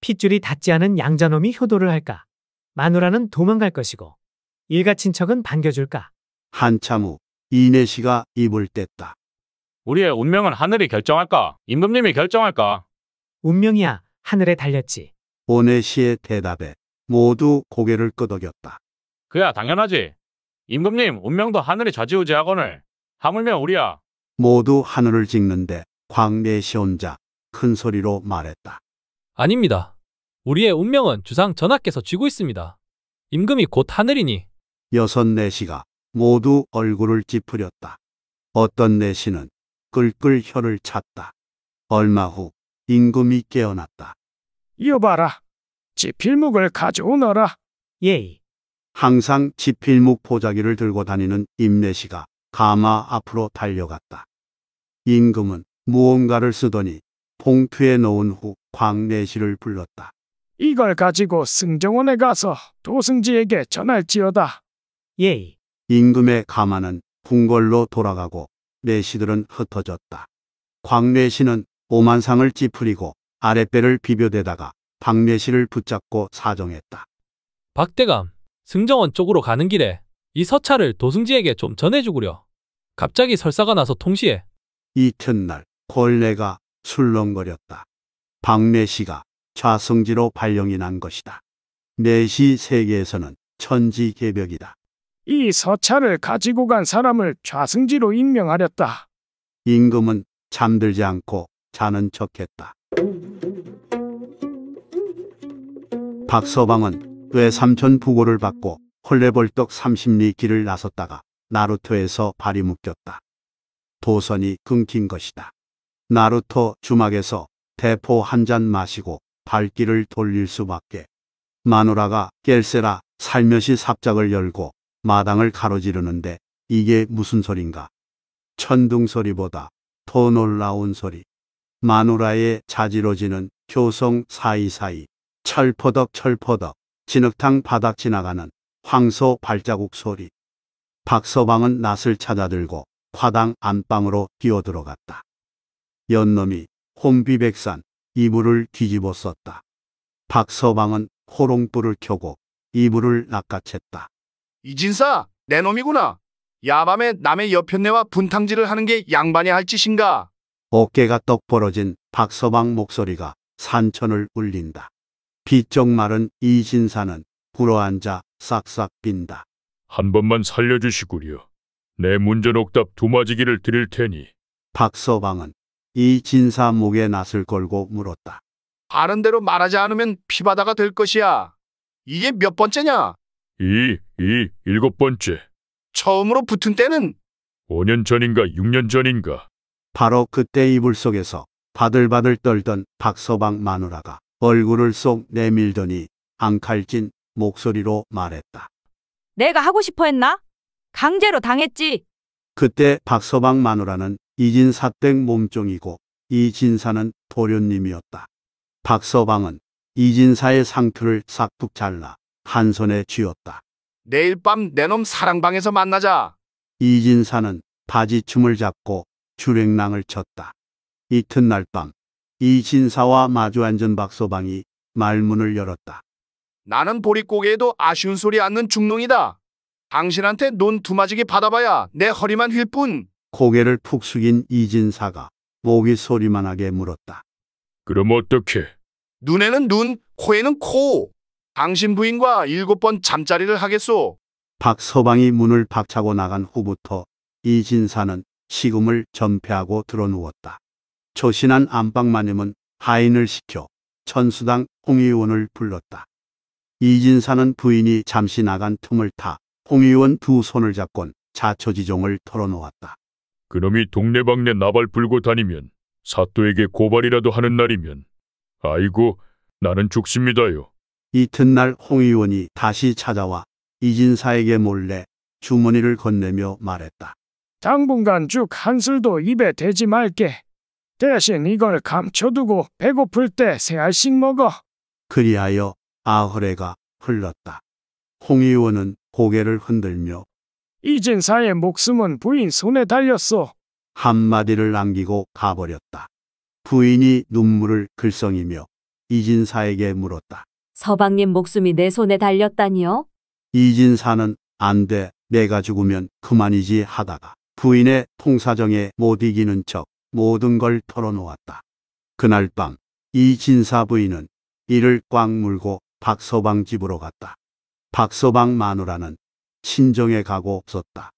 핏줄이 닿지 않은 양자놈이 효도를 할까? 마누라는 도망갈 것이고 일가 친척은 반겨줄까?
한참 후 이내시가 입을 뗐다. 우리의 운명은
하늘이
결정할까? 임금님이 결정할까?
운명이야. 하늘에 달렸지.
오네시의 대답에 모두 고개를 끄덕였다.
그야 당연하지.
임금님 운명도 하늘이 좌지우지하거늘 하물며 우리야.
모두 하늘을 찍는데 광내시 혼자 큰 소리로 말했다. 아닙니다.
우리의 운명은 주상 전하께서 쥐고 있습니다. 임금이 곧 하늘이니
여섯 내시가 모두 얼굴을 찌푸렸다. 어떤 내시는 끌끌 혀를 찼다. 얼마 후 임금이 깨어났다. 여봐라. 지필묵을 가져오너라. 예이. 항상 지필묵 보자기를 들고 다니는 임내시가 가마 앞으로 달려갔다. 임금은 무언가를 쓰더니 봉투에 넣은 후 광내시를 불렀다.
이걸 가지고 승정원에 가서 도승지에게 전할지어다. 예이.
임금의 가마는 궁궐로 돌아가고 내시들은 흩어졌다. 광내시는 오만상을 찌푸리고 아랫배를 비벼대다가 박매실을 붙잡고 사정했다.
박대감, 승정원 쪽으로 가는 길에 이 서차를 도승지에게 좀 전해주구려. 갑자기 설사가 나서 통시에
이튿날 권례가 술렁거렸다. 박매시가 좌승지로 발령이 난 것이다. 내시 세계에서는 천지개벽이다.
이 서차를 가지고 간 사람을 좌승지로 임명하렸다.
임금은 잠들지 않고 자는 척했다. 박서방은 외삼촌 부고를 받고 헐레벌떡 30리 길을 나섰다가 나루토에서 발이 묶였다. 도선이 끊긴 것이다. 나루토 주막에서 대포 한 잔 마시고 발길을 돌릴 수밖에. 마누라가 깰세라 살며시 삽작을 열고 마당을 가로지르는데 이게 무슨 소린가. 천둥 소리보다 더 놀라운 소리. 마누라의 자지러지는 효성 사이사이 철퍼덕 철퍼덕 진흙탕 바닥 지나가는 황소 발자국 소리 박서방은 낫을 찾아들고 화당 안방으로 뛰어들어갔다. 연놈이 홍비백산 이불을 뒤집어 썼다. 박서방은 호롱불을 켜고 이불을 낚아챘다.
이진사 내 놈이구나. 야밤에 남의 여편네와 분탕질을 하는 게 양반이 할 짓인가?
어깨가 떡 벌어진 박서방 목소리가 산천을 울린다. 비쩍 마른 이진사는 불어앉아 싹싹 빈다. 한 번만 살려주시구려. 내 문전옥답 두마지기를 드릴 테니. 박서방은
이 진사
목에 낫을 걸고 물었다.
아는 대로 말하지 않으면 피바다가 될 것이야. 이게 몇 번째냐? 이, 이, 일곱 번째. 처음으로 붙은 때는? 5년 전인가 6년 전인가. 바로
그때 이불 속에서 바들바들 떨던 박서방 마누라가 얼굴을 쏙 내밀더니 앙칼진 목소리로 말했다.
내가 하고 싶어 했나? 강제로 당했지.
그때 박서방 마누라는 이진 사땡 몸종이고 이 진사는 도련님이었다. 박서방은 이진사의 상투를 싹둑 잘라 한 손에 쥐었다.
내일 밤내놈 사랑방에서 만나자.
이진사는 바지춤을 잡고 주랭랑을 쳤다. 이튿날 밤이진사와 마주 앉은 박소방이 말문을 열었다.
나는 보릿고개에도 아쉬운 소리 않는 중농이다. 당신한테 논 두마지기 받아봐야 내 허리만 휠 뿐.
고개를 푹 숙인 이진사가 목이 소리만하게 물었다. 그럼 어떻게?
눈에는 눈, 코에는 코. 당신 부인과 일곱 번 잠자리를 하겠소.
박서방이 문을 박차고 나간 후부터 이진사는 식음을 전폐하고 드러누웠다. 초신한 안방마님은 하인을 시켜 천수당 홍의원을 불렀다. 이진사는 부인이 잠시 나간 틈을 타 홍의원 두
손을 잡곤 자초지종을 털어놓았다. 그놈이 동네방네 나발 불고 다니면 사또에게 고발이라도 하는 날이면 아이고 나는 죽습니다요.
이튿날 홍의원이 다시 찾아와 이진사에게 몰래 주머니를 건네며 말했다.
당분간 죽 한술도 입에 대지 말게. 대신 이걸 감춰두고 배고플 때 세 알씩 먹어.
그리하여 아흐레가 흘렀다. 홍의원은 고개를 흔들며 이진사의 목숨은 부인 손에 달렸소. 한마디를 남기고 가버렸다. 부인이 눈물을 글썽이며 이진사에게 물었다.
서방님 목숨이 내 손에 달렸다니요?
이진사는 안 돼, 내가 죽으면 그만이지 하다가 부인의 통사정에 못 이기는 척 모든 걸 털어놓았다. 그날 밤 이진사 부인은 이를 꽉 물고 박서방 집으로 갔다. 박서방 마누라는 친정에 가고 없었다.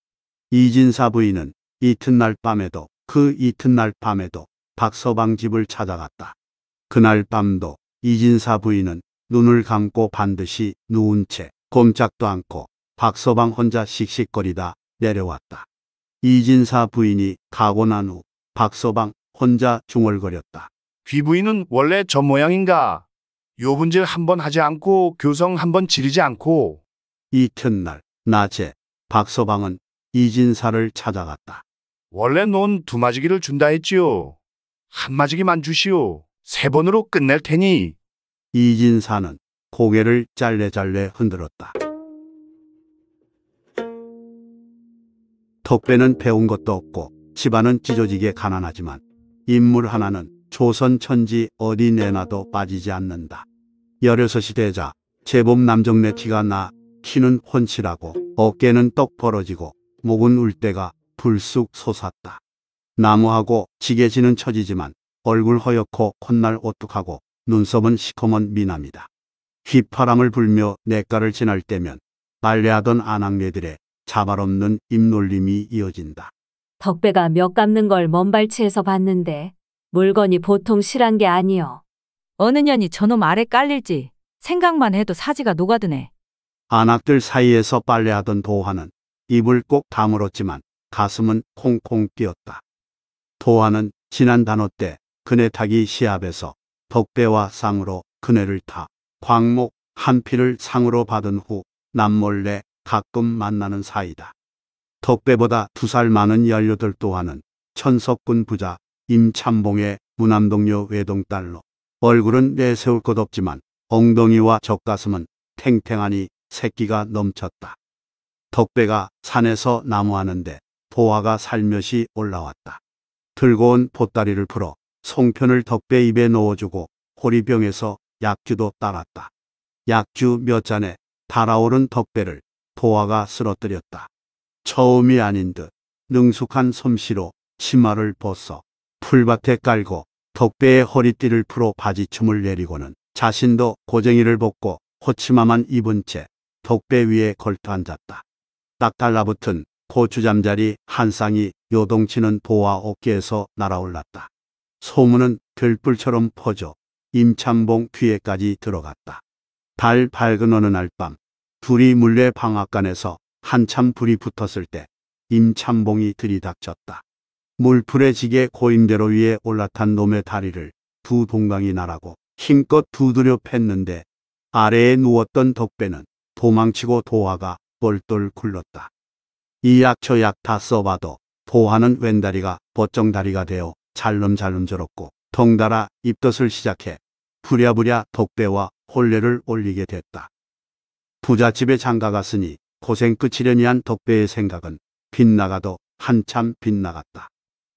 이진사 부인은 이튿날 밤에도 그 이튿날 밤에도 박서방 집을 찾아갔다. 그날 밤도 이진사 부인은 눈을 감고 반드시 누운 채 꼼짝도 않고 박서방 혼자 씩씩거리다 내려왔다. 이진사 부인이 가고 난 후 박서방
혼자 중얼거렸다. 귀부인은 원래 저 모양인가? 요분질 한 번 하지 않고 교성 한 번 지르지 않고 이튿날 낮에
박서방은 이진사를 찾아갔다.
원래 논두 마지기를 준다 했지요.
한 마지기만 주시오. 세 번으로 끝낼 테니. 이진사는 고개를 짤레짤레 흔들었다. 덕배는 배운 것도 없고 집안은 찢어지게 가난하지만 인물 하나는 조선 천지 어디 내놔도 빠지지 않는다. 16시 되자 제법 남정네 티가 나 키는 훤칠하고 어깨는 떡 벌어지고 목은 울 때가 불쑥 솟았다. 나무하고 지게지는 처지지만 얼굴 허옇고 콧날 오뚝하고 눈썹은 시커먼 미남이다. 휘파람을 불며 냇가를 지날 때면 빨래하던 아낙네들의 자발 없는 입놀림이 이어진다.
덕배가 몇 갚는 걸 먼발치에서 봤는데
물건이 보통 실한 게 아니여. 어느 년이 저놈 아래 깔릴지 생각만 해도 사지가 녹아드네.
안악들 사이에서 빨래하던 도화는 입을 꼭 다물었지만 가슴은 콩콩 뛰었다. 도화는 지난 단어 때 그네 타기 시합에서 덕배와 쌍으로 그네를 타 광목 한 피를 상으로 받은 후 남몰래 가끔 만나는 사이다. 덕배보다 두 살 많은 1들 또한은 천석군 부자 임참봉의 무남동료 외동딸로 얼굴은 내세울 것 없지만 엉덩이와 젖가슴은 탱탱하니 새끼가 넘쳤다. 덕배가 산에서 나무하는데 보화가 살며시 올라왔다. 들고 온 보따리를 풀어 송편을 덕배 입에 넣어주고 호리병에서 약주도 따랐다. 약주 몇 잔에 달아오른 덕배를 보아가 쓰러뜨렸다. 처음이 아닌 듯 능숙한 솜씨로 치마를 벗어 풀밭에 깔고 턱배의 허리띠를 풀어 바지춤을 내리고는 자신도 고쟁이를 벗고 호치마만 입은 채턱배 위에 걸터 앉았다. 딱 달라붙은 고추잠자리 한 쌍이 요동치는 보아 어깨에서 날아올랐다. 소문은 별불처럼 퍼져 임창봉 귀에까지 들어갔다. 달 밝은 어느 날밤 둘이 물레 방앗간에서 한참 불이 붙었을 때 임참봉이 들이닥쳤다. 물풀에 지게 고인대로 위에 올라탄 놈의 다리를 두 동강이 나라고 힘껏 두드려 팼는데 아래에 누웠던 덕배는 도망치고 도화가 똘똘 굴렀다. 이약저 약 다 써봐도 도화는 왼다리가 벗정다리가 되어 잘름잘름 저었고 덩달아 입덧을 시작해 부랴부랴 덕배와 혼례를 올리게 됐다. 부잣집에 장가갔으니 고생 끝이려니 한 덕배의 생각은 빗나가도 한참 빗나갔다.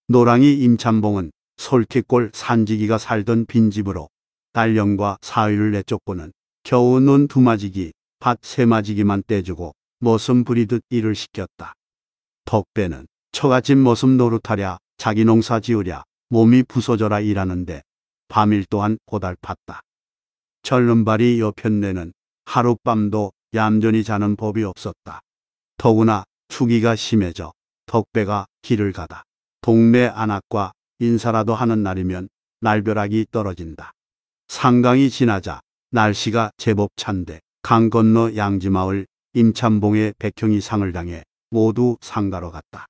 노랑이 임찬봉은 솔키골 산지기가 살던 빈집으로 딸년과 사위를 내쫓고는 겨우 눈 두마지기, 밭 세마지기만 떼주고 머슴 부리듯 일을 시켰다. 덕배는 처갓집 머슴 노릇하랴 자기 농사 지으랴 몸이 부서져라 일하는데 밤일 또한 고달팠다. 절름발이 여편네는 하룻밤도 얌전히 자는 법이 없었다. 더구나 추기가 심해져 덕배가 길을 가다. 동네 안악과 인사라도 하는 날이면 날벼락이 떨어진다. 상강이 지나자 날씨가 제법 찬데 강 건너 양지마을 임찬봉의 백형이 상을 당해 모두 상가로 갔다.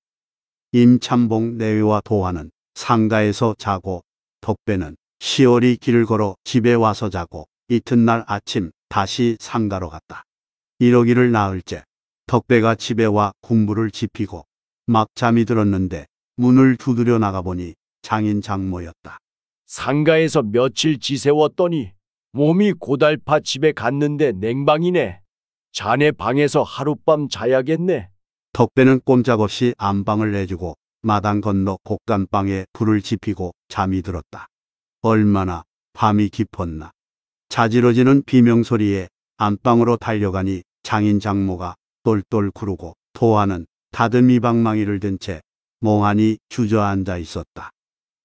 임찬봉 내외와 도화는 상가에서 자고 덕배는 시월이 길을 걸어 집에 와서 자고 이튿날 아침 다시 상가로 갔다. 이러기를 나흘째 덕배가 집에 와 군부를 지피고 막 잠이 들었는데 문을 두드려 나가보니 장인
장모였다. 상가에서 며칠 지새웠더니 몸이 고달파 집에 갔는데 냉방이네. 자네 방에서 하룻밤 자야겠네.
덕배는 꼼짝없이 안방을 내주고 마당 건너 곡간방에 불을 지피고 잠이 들었다. 얼마나 밤이 깊었나. 자지러지는 비명소리에 안방으로 달려가니 장인 장모가 똘똘 구르고 도화는 다듬이 방망이를 든채몽하니 주저앉아 있었다.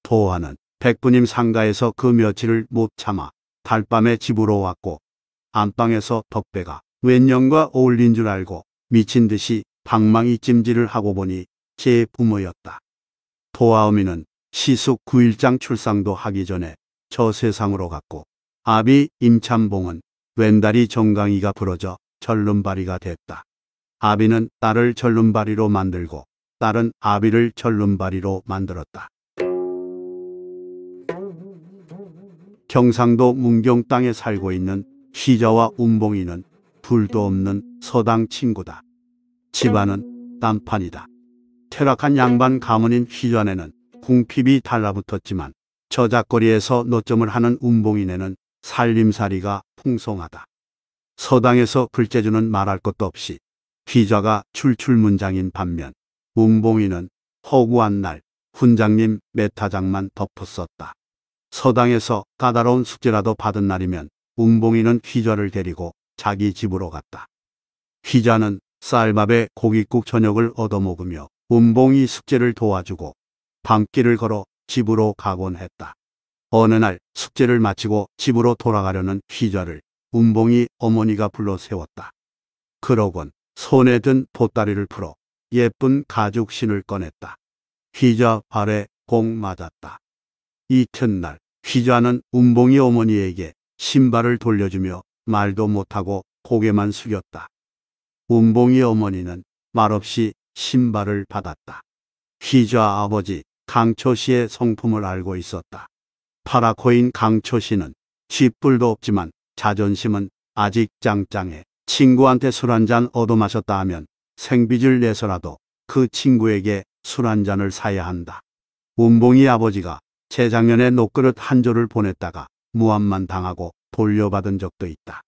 도화는 백부님 상가에서 그 며칠을 못 참아 달밤에 집으로 왔고 안방에서 덕배가 웬년과 어울린 줄 알고 미친 듯이 방망이 찜질을 하고 보니 제 부모였다. 도화어미는 시숙 9일장 출상도 하기 전에 저 세상으로 갔고 아비 임찬봉은 왼다리 정강이가 부러져 절름바리가 됐다. 아비는 딸을 절름바리로 만들고 딸은 아비를 절름바리로 만들었다. 경상도 문경 땅에 살고 있는 시자와 운봉이는 불도 없는 서당 친구다. 집안은 땅판이다 퇴락한 양반 가문인 시전에는 궁핍이 달라붙었지만 저작거리에서 노점을 하는 운봉이네는 살림살이가 풍성하다. 서당에서 글재주는 말할 것도 없이 휘자가 출출문장인 반면 운봉이는 허구한 날 훈장님 메타장만 덮었었다. 서당에서 까다로운 숙제라도 받은 날이면 운봉이는 휘자를 데리고 자기 집으로 갔다. 휘자는 쌀밥에 고깃국 저녁을 얻어먹으며 운봉이 숙제를 도와주고 밤길을 걸어 집으로 가곤 했다. 어느 날 숙제를 마치고 집으로 돌아가려는 휘자를 운봉이 어머니가 불러 세웠다. 그러곤 손에 든 보따리를 풀어 예쁜 가죽 신을 꺼냈다. 휘자 발에 꼭 맞았다. 이튿날 휘자는 운봉이 어머니에게 신발을 돌려주며 말도 못하고 고개만 숙였다. 운봉이 어머니는 말없이 신발을 받았다. 휘자 아버지 강초 씨의 성품을 알고 있었다. 파라코인 강초씨는 쥐뿔도 없지만 자존심은 아직 짱짱해. 친구한테 술 한 잔 얻어마셨다 하면 생비질 내서라도 그 친구에게 술 한 잔을 사야 한다. 운봉이 아버지가 재작년에 노그릇한 조를 보냈다가 무함만 당하고 돌려받은 적도 있다.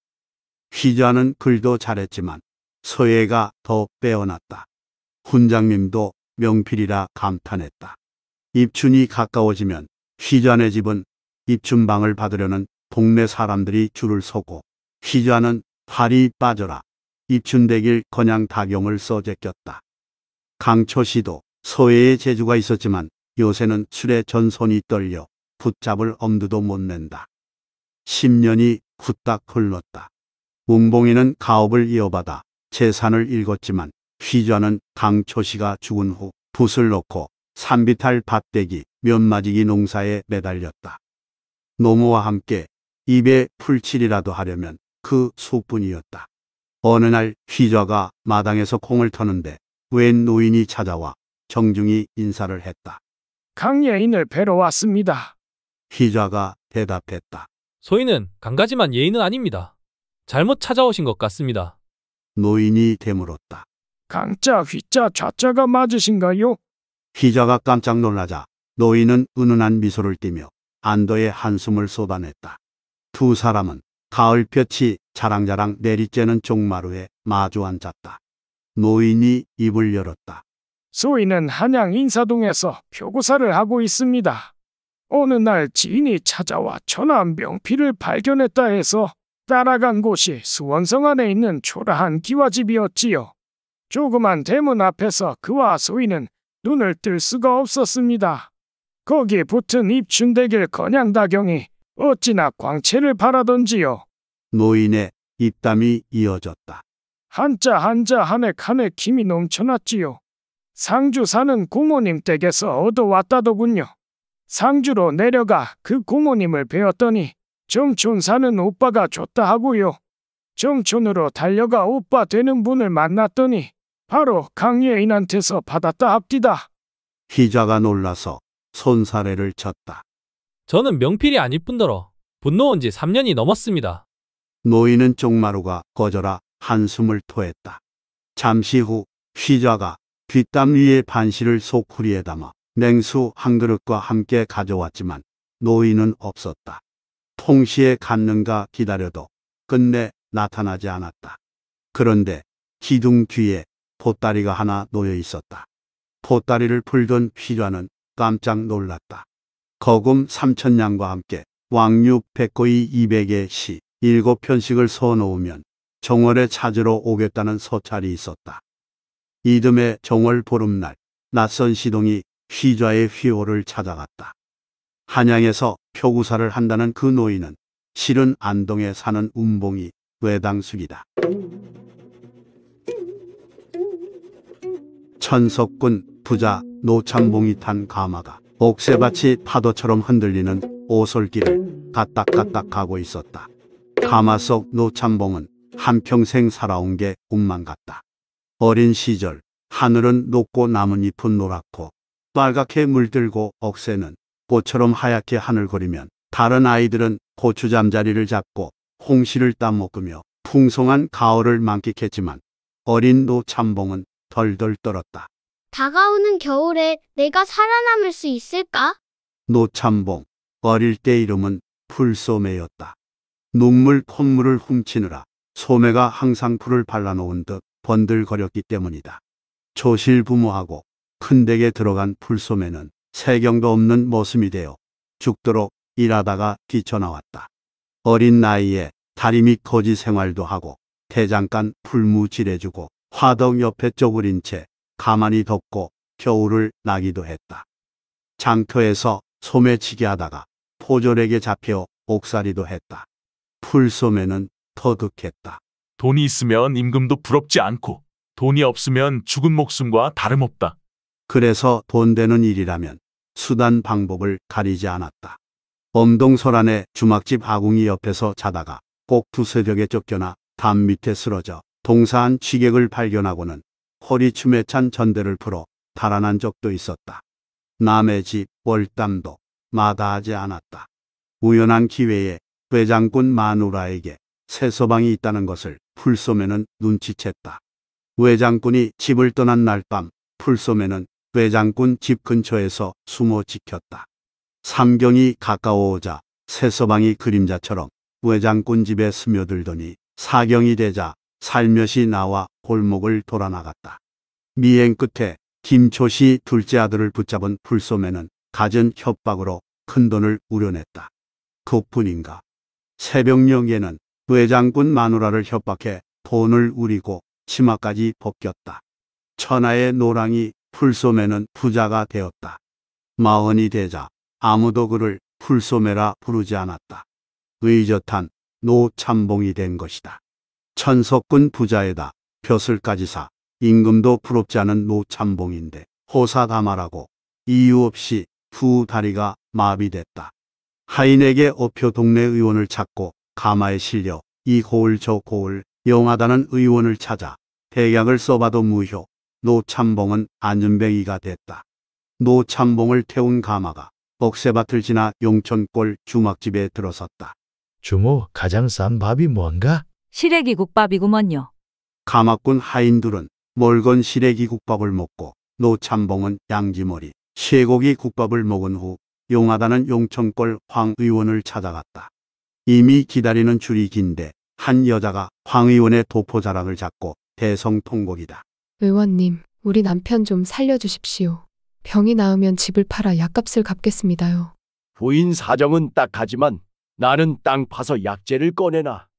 휘자는 글도 잘했지만 서예가 더 빼어났다. 훈장님도 명필이라 감탄했다. 입춘이 가까워지면 휘자네 집은 입춘방을 받으려는 동네 사람들이 줄을 서고 시자는 팔이 빠져라 입춘대길 건양 다경을 써제꼈다. 강초시도 서해에 재주가 있었지만 요새는 술에 전손이 떨려 붙잡을 엄두도 못 낸다. 10년이 후딱 흘렀다. 웅봉이는 가업을 이어받아 재산을 읽었지만 휘좌는 강초시가 죽은 후 붓을 놓고 산비탈 밭대기 면마지기 농사에 매달렸다. 노모와 함께 입에 풀칠이라도 하려면 그속뿐이었다 어느 날 휘좌가 마당에서 콩을 터는데 웬 노인이 찾아와 정중히 인사를 했다.
강예인을 뵈러 왔습니다.
휘좌가 대답했다.
소인은 강가지만 예인은 아닙니다. 잘못 찾아오신 것 같습니다.
노인이 되물었다. 강자, 휘자, 좌자가 맞으신가요? 휘자가 깜짝 놀라자 노인은 은은한 미소를 띠며 안도의 한숨을 쏟아냈다. 두 사람은 가을볕이 자랑자랑 내리쬐는 종마루에 마주 앉았다. 노인이 입을
열었다. 소인은 한양 인사동에서 표고사를 하고 있습니다. 어느 날 지인이 찾아와 천안 명피를 발견했다 해서 따라간 곳이 수원성 안에 있는 초라한 기와집이었지요. 조그만 대문 앞에서 그와 소인은 눈을 뜰 수가 없었습니다. 거기 붙은 입춘대길 건양다경이 어찌나 광채를 바라던지요. 노인의 입담이 이어졌다. 한자 한자 한획 칸에 김이 넘쳐났지요. 상주사는 고모님 댁에서 얻어왔다더군요. 상주로 내려가 그 고모님을 뵈었더니 정촌사는 오빠가 좋다 하고요. 정촌으로 달려가 오빠 되는 분을 만났더니 바로 강예인한테서 받았다 합디다.
희자가 놀라서 손사래를 쳤다.
저는 명필이 아닐 뿐더러 분노온 지 3년이 넘었습니다.
노인은 쪽마루가 꺼져라 한숨을 토했다. 잠시 후 휘자가 뒷담 위에 반실을 소쿠리에 담아 냉수 한 그릇과 함께 가져왔지만 노인은 없었다. 통시에 갔는가 기다려도 끝내 나타나지 않았다. 그런데 기둥 뒤에 보따리가 하나 놓여 있었다. 보따리를 풀던 휘자는 깜짝 놀랐다. 거금 3천냥과 함께 왕류 백고이 200의 시7편식을써놓으면 정월에 찾으러 오겠다는 서찰이 있었다. 이듬해 정월 보름날 낯선 시동이 휘좌의 휘호를 찾아갔다. 한양에서 표구사를 한다는 그 노인은 실은 안동에 사는 운봉이 외당숙이다. 천석군 부자 노참봉이 탄 가마가 옥새밭이 파도처럼 흔들리는 오솔길을 까딱까딱 하고 있었다. 가마 속 노참봉은 한평생 살아온 게 운만 같다. 어린 시절 하늘은 높고 나뭇잎은 노랗고 빨갛게 물들고 억새는 꽃처럼 하얗게 하늘거리면 다른 아이들은 고추 잠자리를 잡고 홍시를 따먹으며 풍성한 가을을 만끽했지만 어린 노참봉은 덜덜 떨었다.
다가오는 겨울에 내가 살아남을 수 있을까?
노참봉, 어릴 때 이름은 풀소매였다. 눈물 콧물을 훔치느라 소매가 항상 풀을 발라놓은 듯 번들거렸기 때문이다. 조실 부모하고 큰 댁에 들어간 풀소매는 세경도 없는 모습이 되어 죽도록 일하다가 뛰쳐나왔다. 어린 나이에 다리 및 거지 생활도 하고 대장간 풀무 질해주고 화덕 옆에 쪼그린 채 가만히 덮고 겨울을 나기도 했다. 장터에서 소매치기 하다가 포졸에게 잡혀 옥살이도 했다. 풀소매는 터득했다. 돈이 있으면 임금도 부럽지 않고 돈이 없으면 죽은 목숨과 다름없다. 그래서 돈 되는 일이라면 수단 방법을 가리지 않았다. 엄동설안의 주막집 아궁이 옆에서 자다가 꼭 두 새벽에 쫓겨나 담 밑에 쓰러져 동사한 취객을 발견하고는 허리춤에 찬 전대를 풀어 달아난 적도 있었다. 남의 집 월담도 마다하지 않았다. 우연한 기회에 외장꾼 마누라에게 새 소방이 있다는 것을 풀소매는 눈치챘다. 외장꾼이 집을 떠난 날밤 풀소매는 외장꾼 집 근처에서 숨어 지켰다. 삼경이 가까워오자 새소방이 그림자처럼 외장꾼 집에 스며들더니 사경이 되자 살며시 나와 골목을 돌아나갔다. 미행 끝에 김초시 둘째 아들을 붙잡은 불소매는 가진 협박으로 큰돈을 우려냈다. 그뿐인가. 새벽녘에는 외장군 마누라를 협박해 돈을 우리고 치마까지 벗겼다. 천하의 노랑이 풀소매는 부자가 되었다. 마흔이 되자 아무도 그를 풀소매라 부르지 않았다. 의젓한 노참봉이 된 것이다. 천석군 부자에다 벼슬까지 사 임금도 부럽지 않은 노참봉인데 호사다말하고 이유 없이 두 다리가 마비됐다. 하인에게 업표 동네 의원을 찾고 가마에 실려 이 고을 저 고을 영하다는 의원을 찾아 대약을 써봐도 무효 노참봉은 안전뱅이가 됐다. 노참봉을 태운 가마가 억새밭을 지나 용천골 주막집에 들어섰다.
주모, 가장 싼 밥이 뭔가?
시래기국밥이구먼요.
가마꾼 하인들은 멀건 시래기 국밥을 먹고 노참봉은 양지머리, 쇠고기 국밥을 먹은 후 용하다는 용천골 황 의원을 찾아갔다. 이미 기다리는 줄이 긴데 한 여자가 황 의원의 도포자락을 잡고 대성통곡이다.
의원님, 우리 남편 좀 살려주십시오. 병이 나으면 집을 팔아 약값을 갚겠습니다요.
부인 사정은 딱하지만 나는 땅 파서 약재를 꺼내나.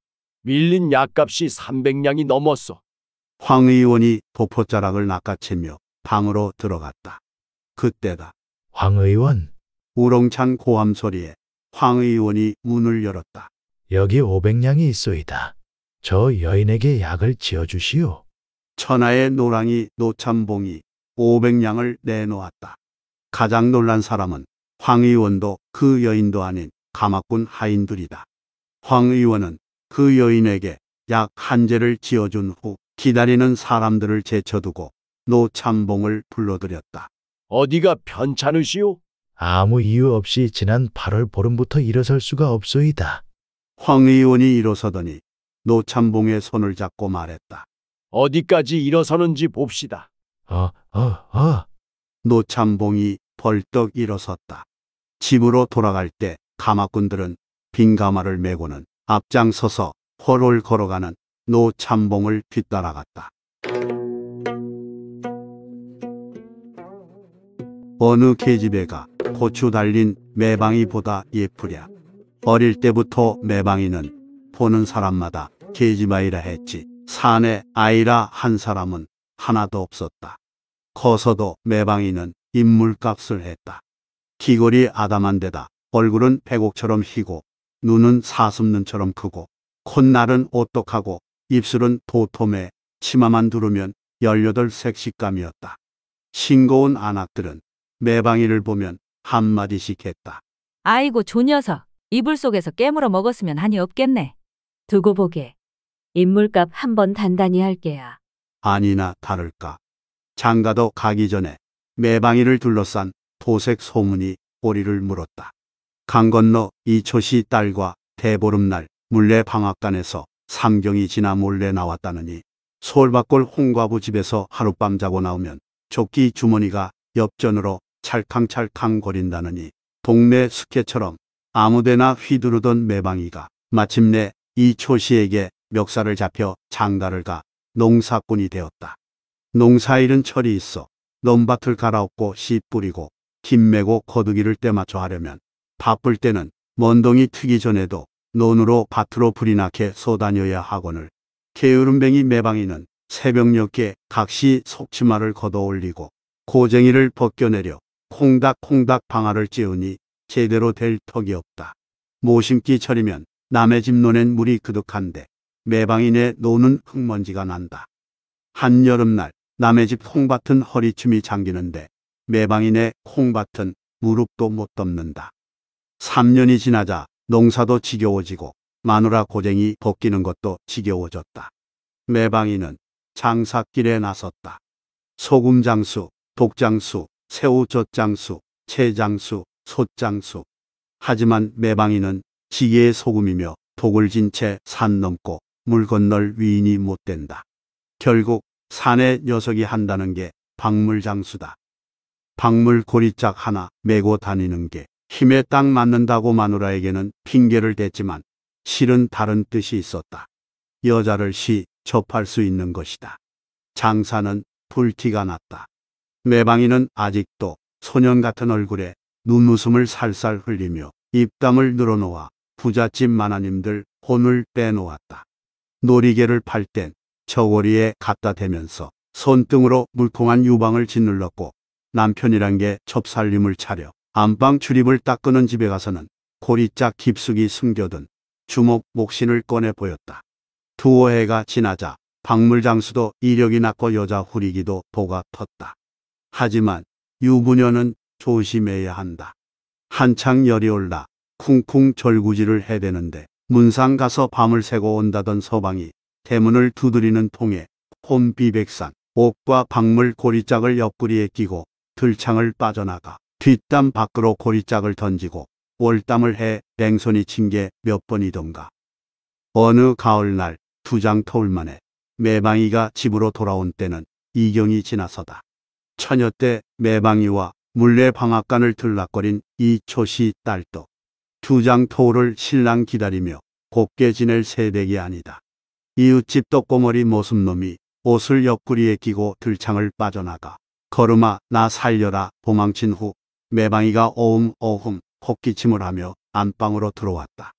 밀린 약값이 300냥이 넘었어.
황 의원이 도포자락을 낚아채며 방으로 들어갔다. 그때다. 황 의원, 우렁찬 고함 소리에 황 의원이 문을 열었다. 여기 500냥이
있소이다. 저 여인에게 약을 지어주시오.
천하의 노랑이 노참봉이 500냥을 내놓았다. 가장 놀란 사람은 황 의원도 그 여인도 아닌 가마꾼 하인들이다. 황 의원은 그 여인에게 약한 재를 지어준 후 기다리는 사람들을 제쳐두고 노참봉을
불러들였다. 어디가 편찮으시오? 아무 이유 없이 지난 8월 보름부터 일어설 수가 없소이다. 황 의원이 일어서더니
노참봉의 손을 잡고 말했다. 어디까지 일어서는지 봅시다. 어, 어, 어. 노참봉이 벌떡 일어섰다. 집으로 돌아갈 때 가마꾼들은 빈 가마를 메고는 앞장서서 포로를 걸어가는 노참봉을 뒤따라갔다. 어느 계집애가 고추 달린 매방이보다 예쁘랴. 어릴 때부터 매방이는 보는 사람마다 계집아이라 했지. 산에 아이라 한 사람은 하나도 없었다. 커서도 매방이는 인물값을 했다. 귀걸이 아담한데다 얼굴은 백옥처럼 희고 눈은 사슴눈처럼 크고 콧날은 오똑하고 입술은 도톰해 치마만 두르면 18색 식감이었다. 싱거운 안악들은 매방이를 보면 한마디씩 했다.
아이고 조 녀석 이불 속에서 깨물어 먹었으면 한이 없겠네. 두고 보게.
인물값 한 번 단단히 할게야.
아니나 다를까. 장가도 가기 전에 매방이를 둘러싼 도색 소문이 꼬리를 물었다. 강 건너 이초시 딸과 대보름날 물레 방앗간에서 삼경이 지나 몰래 나왔다느니 서울 밖골 홍과부 집에서 하룻밤 자고 나오면 조끼 주머니가 옆전으로 찰캉찰캉 거린다느니 동네 숙회처럼 아무데나 휘두르던 매방이가 마침내 이초시에게 멱살을 잡혀 장가를 가 농사꾼이 되었다. 농사일은 철이 있어 논밭을 갈아엎고 씨 뿌리고 김매고 거두기를 때맞춰 하려면 바쁠 때는 먼동이 트기 전에도 논으로 밭으로 불이 나게 쏟아녀야 하거늘 게으름뱅이 매방이는 새벽녘에 각시 속치마를 걷어올리고 고쟁이를 벗겨내려 콩닥콩닥 방아를 찌우니 제대로 될 턱이 없다. 모심기 철이면 남의 집 논엔 물이 그득한데 매방인의 노는 흙먼지가 난다. 한여름날 남의 집 콩밭은 허리춤이 잠기는데 매방인의 콩밭은 무릎도 못 덮는다. 3년이 지나자 농사도 지겨워지고 마누라 고쟁이 벗기는 것도 지겨워졌다. 매방이는 장사길에 나섰다. 소금 장수, 독장수, 새우 젓장수 채장수, 솥장수. 하지만 매방이는 지게의 소금이며 독을 진 채 산 넘고 물 건널 위인이 못 된다. 결국 산에 녀석이 한다는 게 박물장수다. 박물 고리짝 하나 메고 다니는 게 힘에 딱 맞는다고 마누라에게는 핑계를 댔지만 실은 다른 뜻이 있었다. 여자를 시 접할 수 있는 것이다. 장사는 불티가 났다. 매방이는 아직도 소년 같은 얼굴에 눈웃음을 살살 흘리며 입담을 늘어놓아 부잣집 마나님들 혼을 빼놓았다. 놀이개를 팔 땐 저고리에 갖다 대면서 손등으로 물통한 유방을 짓눌렀고 남편이란 게 접살림을 차려 안방 출입을 닦 끄는 집에 가서는 고리짝 깊숙이 숨겨둔 주먹 목신을 꺼내 보였다. 두어 해가 지나자 박물장수도 이력이 낮고 여자 후리기도 도가 텄다. 하지만 유부녀는 조심해야 한다. 한창 열이 올라 쿵쿵 절구질을 해대는데 문상 가서 밤을 새고 온다던 서방이 대문을 두드리는 통에 홈비백산 옥과 박물 고리짝을 옆구리에 끼고 들창을 빠져나가 뒷담 밖으로 고리짝을 던지고 월담을 해 냉손이 친 게 몇 번이던가. 어느 가을날 두장 터울 만에 매방이가 집으로 돌아온 때는 이경이 지나서다. 처녀 때 매방이와 물레 방앗간을 들락거린 이초시 딸도 두장 터울을 신랑 기다리며 곱게 지낼 새댁이 아니다. 이웃집 떡꼬머리 모습놈이 옷을 옆구리에 끼고 들창을 빠져나가 걸음아 나 살려라 도망친 후 매방이가 어흥어흥 콧기침을 하며 안방으로 들어왔다.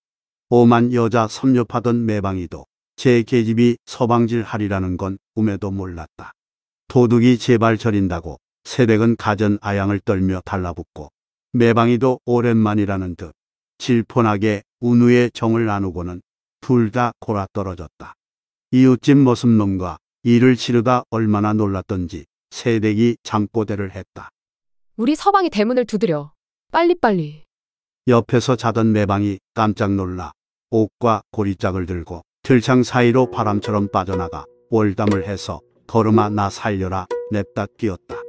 오만 여자 섭렵하던 매방이도 제 계집이 서방질하리라는 건 꿈에도 몰랐다. 도둑이 제발 저린다고 새댁은 가전 아양을 떨며 달라붙고 매방이도 오랜만이라는 듯 질폰하게 운우의 정을 나누고는 둘다 골아떨어졌다. 이웃집 머슴놈과 일을 치르다 얼마나 놀랐던지 새댁이 장꼬대를 했다.
우리 서방이 대문을 두드려. 빨리빨리.
옆에서 자던 매방이 깜짝 놀라 옷과 고리짝을 들고 들창 사이로 바람처럼 빠져나가 월담을 해서 걸음아 나 살려라 냅다 끼었다